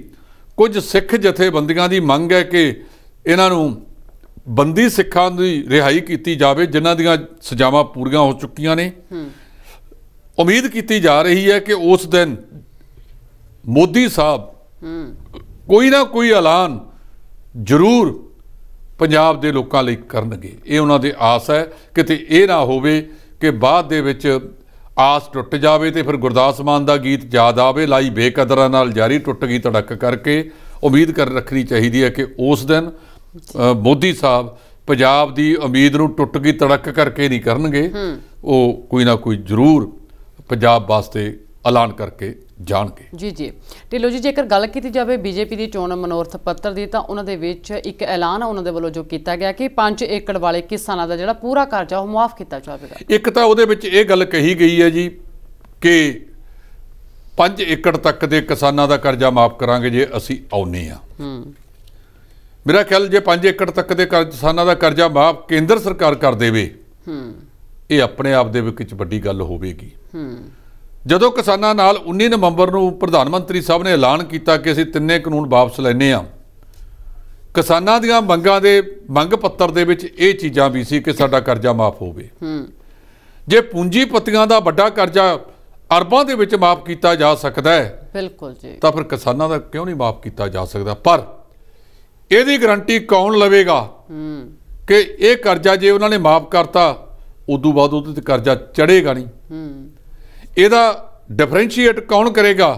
ਕੁਝ ਸਿੱਖ ਜਥੇਬੰਦੀਆਂ ਦੀ ਮੰਗ ਹੈ ਕਿ ਇਹਨਾਂ ਨੂੰ ਬੰਦੀ ਸਿੱਖਾਂ ਦੀ ਰਿਹਾਈ ਕੀਤੀ ਜਾਵੇ ਜਿਨ੍ਹਾਂ ਦੀਆਂ ਸਜ਼ਾਵਾਂ ਪੂਰੀਆਂ ਹੋ ਚੁੱਕੀਆਂ ਨੇ ਉਮੀਦ ਕੀਤੀ ਜਾ ਰਹੀ ਹੈ ਕਿ ਉਸ ਦਿਨ ਮੋਦੀ ਸਾਹਿਬ ਕੋਈ ਨਾ ਕੋਈ ਐਲਾਨ ਜ਼ਰੂਰ ਪੰਜਾਬ ਦੇ ਲੋਕਾਂ ਲਈ ਕਰਨਗੇ ਇਹ ਉਹਨਾਂ ਦੀ ਆਸ ਹੈ ਕਿਤੇ ਇਹ ਨਾ ਹੋਵੇ ਕਿ ਬਾਅਦ ਦੇ ਵਿੱਚ ਆਸ ਟੁੱਟ ਜਾਵੇ ਤੇ ਫਿਰ ਗੁਰਦਾਸ ਮਾਨ ਦਾ ਗੀਤ ਯਾਦ ਆਵੇ ਲਾਈ ਬੇਕਦਰਾਂ ਨਾਲ ਜਾਰੀ ਟੁੱਟ ਗਈ ਤੜਕ ਕਰਕੇ ਉਮੀਦ ਕਰ ਰੱਖਣੀ ਚਾਹੀਦੀ ਹੈ ਕਿ ਉਸ ਦਿਨ ਮੋਦੀ ਸਾਹਿਬ ਪੰਜਾਬ ਦੀ ਉਮੀਦ ਨੂੰ ਟੁੱਟ ਗਈ ਤੜਕ ਕਰਕੇ ਨਹੀਂ ਕਰਨਗੇ ਉਹ ਕੋਈ ਨਾ ਕੋਈ ਜ਼ਰੂਰ ਪੰਜਾਬ ਵਾਸਤੇ ਐਲਾਨ ਕਰਕੇ ਜਾਣਗੇ ਜੀ ਜੀ ਢਿੱਲੋ ਜੀ ਜੇਕਰ ਗੱਲ ਕੀਤੀ ਜਾਵੇ ਬੀਜੇਪੀ ਦੀ ਚੋਣ ਮਨੋਰਥ ਪੱਤਰ ਦੀ ਤਾਂ ਉਹਨਾਂ ਦੇ ਵਿੱਚ ਇੱਕ ਐਲਾਨ ਆ ਉਹਨਾਂ ਦੇ ਵੱਲੋਂ ਜੋ ਕੀਤਾ ਗਿਆ ਕਿ 5 ਏਕੜ ਵਾਲੇ ਕਿਸਾਨਾਂ ਦਾ ਜਿਹੜਾ ਪੂਰਾ ਕਰਜ਼ਾ ਉਹ ਮਾਫ ਕੀਤਾ ਜਾਵੇਗਾ ਇੱਕ ਤਾਂ ਉਹਦੇ ਵਿੱਚ ਇਹ ਗੱਲ ਕਹੀ ਗਈ ਹੈ ਜੀ ਕਿ 5 ਏਕੜ ਤੱਕ ਦੇ ਕਿਸਾਨਾਂ ਦਾ ਕਰਜ਼ਾ ਮਾਫ ਕਰਾਂਗੇ ਜੇ ਅਸੀਂ ਆਉਨੇ ਆ ਮੇਰਾ ਖਿਆਲ ਜੇ 5 ਏਕੜ ਤੱਕ ਦੇ ਕਿਸਾਨਾਂ ਦਾ ਕਰਜ਼ਾ ਮਾਫ ਕੇਂਦਰ ਸਰਕਾਰ ਕਰ ਦੇਵੇ ਇਹ ਆਪਣੇ ਆਪ ਦੇ ਵਿੱਚ ਵੱਡੀ ਗੱਲ ਹੋਵੇਗੀ ਹੂੰ ਜਦੋਂ ਕਿਸਾਨਾਂ ਨਾਲ 19 ਨਵੰਬਰ ਨੂੰ ਪ੍ਰਧਾਨ ਮੰਤਰੀ ਸਾਹਿਬ ਨੇ ਐਲਾਨ ਕੀਤਾ ਕਿ ਅਸੀਂ ਤਿੰਨੇ ਕਾਨੂੰਨ ਵਾਪਸ ਲੈਨੇ ਆ ਕਿਸਾਨਾਂ ਦੀਆਂ ਮੰਗਾਂ ਦੇ ਮੰਗ ਪੱਤਰ ਦੇ ਵਿੱਚ ਇਹ ਚੀਜ਼ਾਂ ਵੀ ਸੀ ਕਿ ਸਾਡਾ ਕਰਜ਼ਾ ਮਾਫ ਹੋਵੇ ਜੇ ਪੂੰਜੀਪਤੀਆਂ ਦਾ ਵੱਡਾ ਕਰਜ਼ਾ ਅਰਬਾਂ ਦੇ ਵਿੱਚ ਮਾਫ ਕੀਤਾ ਜਾ ਸਕਦਾ ਹੈ ਬਿਲਕੁਲ ਜੀ ਤਾਂ ਫਿਰ ਕਿਸਾਨਾਂ ਦਾ ਕਿਉਂ ਨਹੀਂ ਮਾਫ ਕੀਤਾ ਜਾ ਸਕਦਾ ਪਰ ਇਹਦੀ ਗਾਰੰਟੀ ਕੌਣ ਲਵੇਗਾ ਕਿ ਇਹ ਕਰਜ਼ਾ ਜੇ ਉਹਨਾਂ ਨੇ ਮਾਫ ਕਰਤਾ ਉਦੋਂ ਬਾਅਦ ਉਹਦੇ ਤੇ ਕਰਜ਼ਾ ਚੜੇਗਾ ਨਹੀਂ ਇਹਦਾ ਡਿਫਰੈਂਸ਼ੀਏਟ ਕੌਣ ਕਰੇਗਾ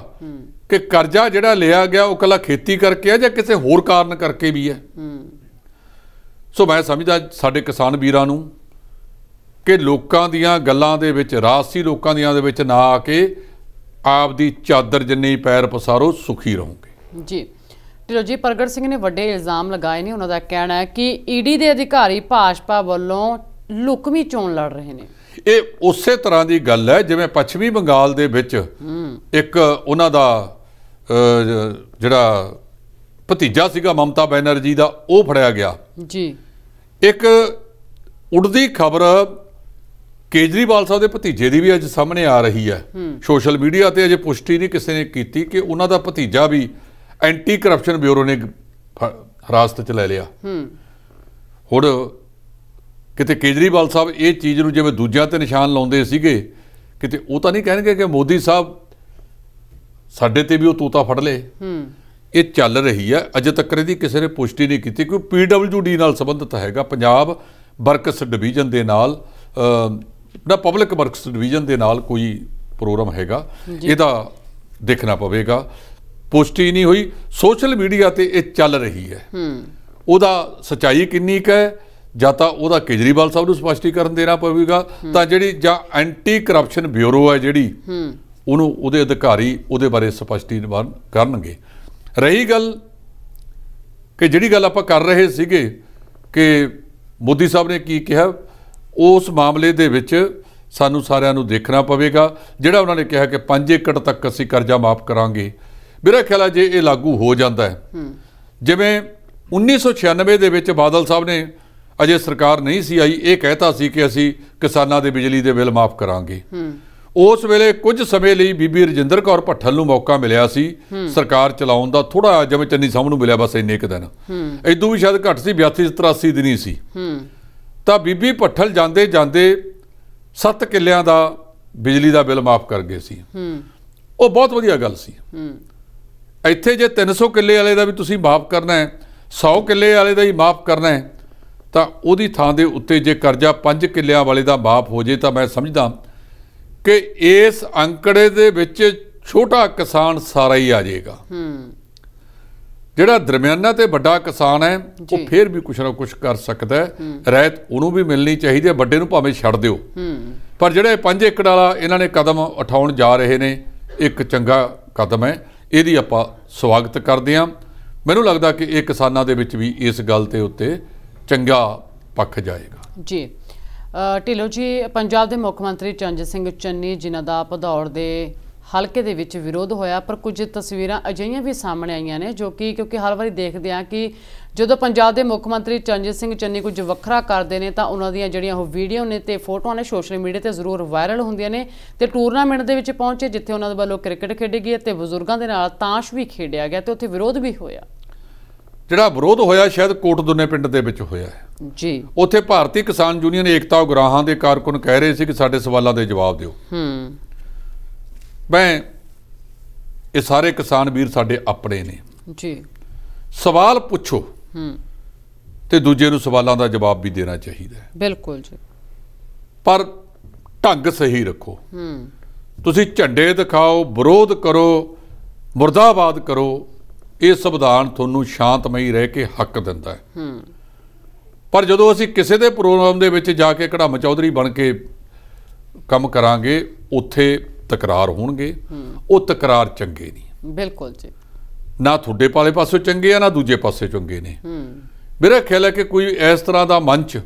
ਕਿ ਕਰਜ਼ਾ ਜਿਹੜਾ ਲਿਆ ਗਿਆ ਉਹ ਕਲਾ ਖੇਤੀ ਕਰਕੇ ਹੈ ਜਾਂ ਕਿਸੇ ਹੋਰ ਕਾਰਨ ਕਰਕੇ ਵੀ ਹੈ ਸੋ ਮੈਂ ਸਮਝਦਾ ਸਾਡੇ ਕਿਸਾਨ ਵੀਰਾਂ ਨੂੰ ਕਿ ਲੋਕਾਂ ਦੀਆਂ ਗੱਲਾਂ ਦੇ ਵਿੱਚ ਰਾਸੀ ਲੋਕਾਂ ਦੀਆਂ ਦੇ ਵਿੱਚ ਨਾ ਆ ਕੇ ਆਪ ਦੀ ਚਾਦਰ ਜਿੰਨੀ ਪੈਰ ਪਸਾਰੋ ਸੁਖੀ ਰਹੋਗੇ ਜੀ ਢਿਲੋ ਜੀ ਪ੍ਰਗਟ ਸਿੰਘ ਨੇ ਵੱਡੇ ਇਲਜ਼ਾਮ ਲਗਾਏ ਨੇ ਉਹਨਾਂ ਦਾ ਕਹਿਣਾ ਹੈ ਕਿ ਈਡੀ ਦੇ ਅਧਿਕਾਰੀ ਭਾਜਪਾ ਵੱਲੋਂ ਲੁਕਵੀਂ ਚੋਣ ਲੜ ਰਹੇ ਨੇ ਇਹ ਉਸੇ ਤਰ੍ਹਾਂ ਦੀ ਗੱਲ ਹੈ ਜਿਵੇਂ ਪੱਛਮੀ ਬੰਗਾਲ ਦੇ ਵਿੱਚ ਇੱਕ ਉਹਨਾਂ ਦਾ ਜਿਹੜਾ ਭਤੀਜਾ ਸੀਗਾ ਮਮਤਾ ਬੈਨਰਜੀ ਦਾ ਉਹ ਫੜਿਆ ਗਿਆ ਜੀ ਇੱਕ ਉੜਦੀ ਖਬਰ ਕੇਜਰੀਵਾਲ ਸਾਹਿਬ ਦੇ ਭਤੀਜੇ ਦੀ ਵੀ ਅੱਜ ਸਾਹਮਣੇ ਆ ਰਹੀ ਹੈ ਸੋਸ਼ਲ ਮੀਡੀਆ ਤੇ ਅਜੇ ਪੁਸ਼ਟੀ ਨਹੀਂ ਕਿਸੇ ਨੇ ਕੀਤੀ ਕਿ ਉਹਨਾਂ ਦਾ ਭਤੀਜਾ ਵੀ ਐਂਟੀ ਕਰਪਸ਼ਨ ਬਿਊਰੋ ਨੇ ਹਰਾਸਤ 'ਚ ਲੈ ਲਿਆ ਹੁਣ ਕਿਤੇ ਕੇਜਰੀਵਾਲ ਸਾਹਿਬ ਇਹ ਚੀਜ਼ ਨੂੰ ਜਿਵੇਂ ਦੂਜਿਆਂ ਤੇ ਨਿਸ਼ਾਨ ਲਾਉਂਦੇ ਸੀਗੇ ਕਿਤੇ ਉਹ ਤਾਂ ਨਹੀਂ ਕਹਿਣਗੇ ਕਿ ਮੋਦੀ ਸਾਹਿਬ ਸਾਡੇ ਤੇ ਵੀ ਉਹ ਤੋਤਾ ਫੜ ਲੇ ਹੂੰ ਇਹ ਚੱਲ ਰਹੀ ਹੈ ਅਜੇ ਤੱਕ ਇਹਦੀ ਕਿਸੇ ਨੇ ਪੁਸ਼ਟੀ ਨਹੀਂ ਕੀਤੀ ਕਿ ਪੀਡਬਲਯੂਡੀ ਨਾਲ ਸੰਬੰਧਿਤ ਹੈਗਾ ਪੰਜਾਬ ਵਰਕਸ ਡਿਵੀਜ਼ਨ ਦੇ ਨਾਲ ਨਾ ਪਬਲਿਕ ਵਰਕਸ ਡਿਵੀਜ਼ਨ ਦੇ ਨਾਲ ਕੋਈ ਪ੍ਰੋਗਰਾਮ ਹੈਗਾ ਇਹਦਾ ਦੇਖਣਾ ਪਵੇਗਾ ਪੁਸ਼ਟੀ ਨਹੀਂ ਹੋਈ ਸੋਸ਼ਲ ਮੀਡੀਆ ਤੇ ਇਹ ਚੱਲ ਰਹੀ ਹੈ ਹੂੰ ਉਹਦਾ ਸਚਾਈ ਕਿੰਨੀ ਕੁ ਹੈ ਜਾਂ ਤਾਂ ਉਹਦਾ ਕੇਜਰੀਵਾਲ ਸਾਹਿਬ ਨੂੰ ਸਪਸ਼ਟੀਕਰਨ ਦੇਣਾ ਪਵੇਗਾ ਤਾਂ ਜਿਹੜੀ ਜਾਂ ਐਂਟੀ ਕਰਪਸ਼ਨ ਬਿਊਰੋ ਹੈ ਜਿਹੜੀ ਉਹਨੂੰ ਉਹਦੇ ਅਧਿਕਾਰੀ ਉਹਦੇ ਬਾਰੇ ਸਪਸ਼ਟੀਕਰਨ ਕਰਨਗੇ ਰਹੀ ਗੱਲ ਕਿ ਜਿਹੜੀ ਗੱਲ ਆਪਾਂ ਕਰ ਰਹੇ ਸੀਗੇ ਕਿ ਮੋਦੀ ਸਾਹਿਬ ਨੇ ਕੀ ਕਿਹਾ ਉਸ ਮਾਮਲੇ ਦੇ ਵਿੱਚ ਸਾਨੂੰ ਸਾਰਿਆਂ ਨੂੰ ਦੇਖਣਾ ਪਵੇਗਾ ਜਿਹੜਾ ਉਹਨਾਂ ਨੇ ਕਿਹਾ ਕਿ 5 ਏਕੜ ਤੱਕ ਅਸੀਂ ਕਰਜ਼ਾ ਮਾਫ ਕਰਾਂਗੇ ਮੇਰਾ ਖਿਆਲ ਹੈ ਜੇ ਇਹ ਲਾਗੂ ਹੋ ਜਾਂਦਾ ਹੈ ਜਿਵੇਂ 1996 ਦੇ ਵਿੱਚ ਬਾਦਲ ਸਾਹਿਬ ਨੇ ਅਜੇ ਸਰਕਾਰ ਨਹੀਂ ਸੀ ਆਈ ਇਹ ਕਹਿਤਾ ਸੀ ਕਿ ਅਸੀਂ ਕਿਸਾਨਾਂ ਦੇ ਬਿਜਲੀ ਦੇ ਬਿੱਲ ਮਾਫ ਕਰਾਂਗੇ ਉਸ ਵੇਲੇ ਕੁਝ ਸਮੇਂ ਲਈ ਬੀਬੀ ਰਜਿੰਦਰ ਕੌਰ ਭੱਠਲ ਨੂੰ ਮੌਕਾ ਮਿਲਿਆ ਸੀ ਸਰਕਾਰ ਚਲਾਉਣ ਦਾ ਥੋੜਾ ਜਿਵੇਂ ਚੰਨੀ ਸਾਹਿਬ ਨੂੰ ਮਿਲਿਆ ਬਸ ਇੰਨੇ ਕੁ ਦਿਨ ਇਦੋਂ ਵੀ ਸ਼ਾਇਦ ਘੱਟ ਸੀ 82 83 ਦਿਨ ਹੀ ਸੀ ਤਾਂ ਬੀਬੀ ਭੱਠਲ ਜਾਂਦੇ ਜਾਂਦੇ 7 ਕਿੱਲਿਆਂ ਦਾ ਬਿਜਲੀ ਦਾ ਬਿੱਲ ਮਾਫ ਕਰ ਗਏ ਸੀ ਉਹ ਬਹੁਤ ਵਧੀਆ ਗੱਲ ਸੀ ਇੱਥੇ ਜੇ 300 ਕਿੱਲੇ ਵਾਲੇ ਦਾ ਵੀ ਤੁਸੀਂ ਮਾਫ ਕਰਨਾ ਹੈ 100 ਕਿੱਲੇ ਵਾਲੇ ਦਾ ਹੀ ਮਾਫ ਕਰਨਾ ਹੈ ਤਾਂ ਉਹਦੀ ਥਾਂ ਦੇ ਉੱਤੇ ਜੇ ਕਰਜ਼ਾ 5 ਕਿੱਲਿਆਂ ਵਾਲੇ ਦਾ ਬਾਪ ਹੋ ਜੇ ਤਾਂ ਮੈਂ ਸਮਝਦਾ ਕਿ ਇਸ ਅੰਕੜੇ ਦੇ ਵਿੱਚ ਛੋਟਾ ਕਿਸਾਨ ਸਾਰਾ ਹੀ ਆ ਜਾਏਗਾ ਜਿਹੜਾ ਦਰਮਿਆਨਾ ਤੇ ਵੱਡਾ ਕਿਸਾਨ ਹੈ ਉਹ ਫੇਰ ਵੀ ਕੁਛ ਨਾ ਕੁਛ ਕਰ ਸਕਦਾ ਹੈ ਰਹਿਤ ਉਹਨੂੰ ਵੀ ਮਿਲਣੀ ਚਾਹੀਦੀ ਹੈ ਵੱਡੇ ਨੂੰ ਭਾਵੇਂ ਛੱਡ ਦਿਓ ਪਰ ਜਿਹੜੇ 5 ਏਕੜ ਵਾਲਾ ਇਹਨਾਂ ਨੇ ਕਦਮ ਉਠਾਉਣ ਜਾ ਰਹੇ ਨੇ ਇੱਕ ਚੰਗਾ ਕਦਮ ਹੈ ਇਹਦੀ ਆਪਾਂ ਸਵਾਗਤ ਕਰਦੇ ਹਾਂ ਮੈਨੂੰ ਲੱਗਦਾ ਕਿ ਇਹ ਕਿਸਾਨਾਂ ਦੇ ਵਿੱਚ ਵੀ ਇਸ ਗੱਲ ਤੇ ਉੱਤੇ ਚੰਗਾ ਪੱਖ ਜਾਏਗਾ ਜੀ ਢਿਲੋ ਜੀ ਪੰਜਾਬ ਦੇ ਮੁੱਖ ਮੰਤਰੀ ਚੰਜ ਸਿੰਘ ਚੰਨੀ ਜਿਨ੍ਹਾਂ ਦਾ ਭਦੌੜ ਦੇ ਹਲਕੇ ਦੇ ਵਿੱਚ ਵਿਰੋਧ ਹੋਇਆ ਪਰ ਕੁਝ ਤਸਵੀਰਾਂ ਅਜਈਆਂ ਵੀ ਸਾਹਮਣੇ ਆਈਆਂ ਨੇ ਜੋ ਕਿ ਕਿਉਂਕਿ ਹਰ ਵਾਰੀ ਦੇਖਦੇ ਆ ਕਿ ਜਦੋਂ ਪੰਜਾਬ ਦੇ ਮੁੱਖ ਮੰਤਰੀ ਚੰਜੀਤ ਸਿੰਘ ਚੰਨੀ ਕੁਝ ਵੱਖਰਾ ਕਰਦੇ ਨੇ ਤਾਂ ਉਹਨਾਂ ਦੀਆਂ ਜਿਹੜੀਆਂ ਉਹ ਵੀਡੀਓ ਨੇ ਤੇ ਫੋਟੋਆਂ ਨੇ ਸੋਸ਼ਲ ਮੀਡੀਆ ਤੇ ਜ਼ਰੂਰ ਵਾਇਰਲ ਹੁੰਦੀਆਂ ਨੇ ਤੇ ਟੂਰਨਾਮੈਂਟ ਦੇ ਵਿੱਚ ਪਹੁੰਚੇ ਜਿੱਥੇ ਉਹਨਾਂ ਦੇ ਵੱਲੋਂ ਕ੍ਰਿਕਟ ਖੇਡੀ ਗਈ ਤੇ ਬਜ਼ੁਰਗਾਂ ਦੇ ਨਾਲ ਤਾਸ਼ ਵੀ ਖੇਡਿਆ ਗਿਆ ਤੇ ਉੱਥੇ ਵਿਰੋਧ ਵੀ ਹੋਇਆ ਜਿਹੜਾ ਵਿਰੋਧ ਹੋਇਆ ਸ਼ਾਇਦ ਕੋਟਦੁੰਨੇ ਪਿੰਡ ਦੇ ਵਿੱਚ ਹੋਇਆ ਹੈ ਜੀ ਉੱਥੇ ਭਾਰਤੀ ਕਿਸਾਨ ਯੂਨੀਅਨ ਏਕਤਾ ਉਗਰਾਹਾਂ ਦੇ ਕਾਰਕੁਨ ਕਹਿ ਰਹੇ ਸੀ ਕਿ ਸਾਡੇ ਸਵਾਲਾਂ ਦੇ ਜਵਾਬ ਦਿਓ ਹੂੰ ਮੈਂ ਇਹ ਸਾਰੇ ਕਿਸਾਨ ਵੀਰ ਸਾਡੇ ਆਪਣੇ ਨੇ ਜੀ ਸਵਾਲ ਪੁੱਛੋ ਹੂੰ ਤੇ ਦੂਜੇ ਨੂੰ ਸਵਾਲਾਂ ਦਾ ਜਵਾਬ ਵੀ ਦੇਣਾ ਚਾਹੀਦਾ ਹੈ ਬਿਲਕੁਲ ਜੀ ਪਰ ਢੰਗ ਸਹੀ ਰੱਖੋ ਹੂੰ ਤੁਸੀਂ ਝੰਡੇ ਦਿਖਾਓ ਵਿਰੋਧ ਕਰੋ ਮਰਦਾਬਾਦ ਕਰੋ ਇਹ ਸੰਵਿਧਾਨ ਤੁਹਾਨੂੰ ਸ਼ਾਂਤਮਈ ਰਹਿ ਕੇ ਹੱਕ ਦਿੰਦਾ ਹੈ ਪਰ ਜਦੋਂ ਅਸੀਂ ਕਿਸੇ ਦੇ ਪ੍ਰੋਗਰਾਮ ਦੇ ਵਿੱਚ ਜਾ ਕੇ ਕੜਾਮ ਚੌਧਰੀ ਬਣ ਕੇ ਕੰਮ ਕਰਾਂਗੇ ਉੱਥੇ ਤਕਰਾਰ ਹੋਣਗੇ ਉਹ ਤਕਰਾਰ ਚੰਗੇ ਨਹੀਂ ਬਿਲਕੁਲ ਜੀ ਨਾ ਤੁਹਾਡੇ ਪਾਲੇ ਪਾਸੇ ਚੰਗੇ ਆ ਨਾ ਦੂਜੇ ਪਾਸੇ ਚੰਗੇ ਨੇ ਮੇਰਾ ਖਿਆਲ ਹੈ ਕਿ ਕੋਈ ਇਸ ਤਰ੍ਹਾਂ ਦਾ ਮੰਚ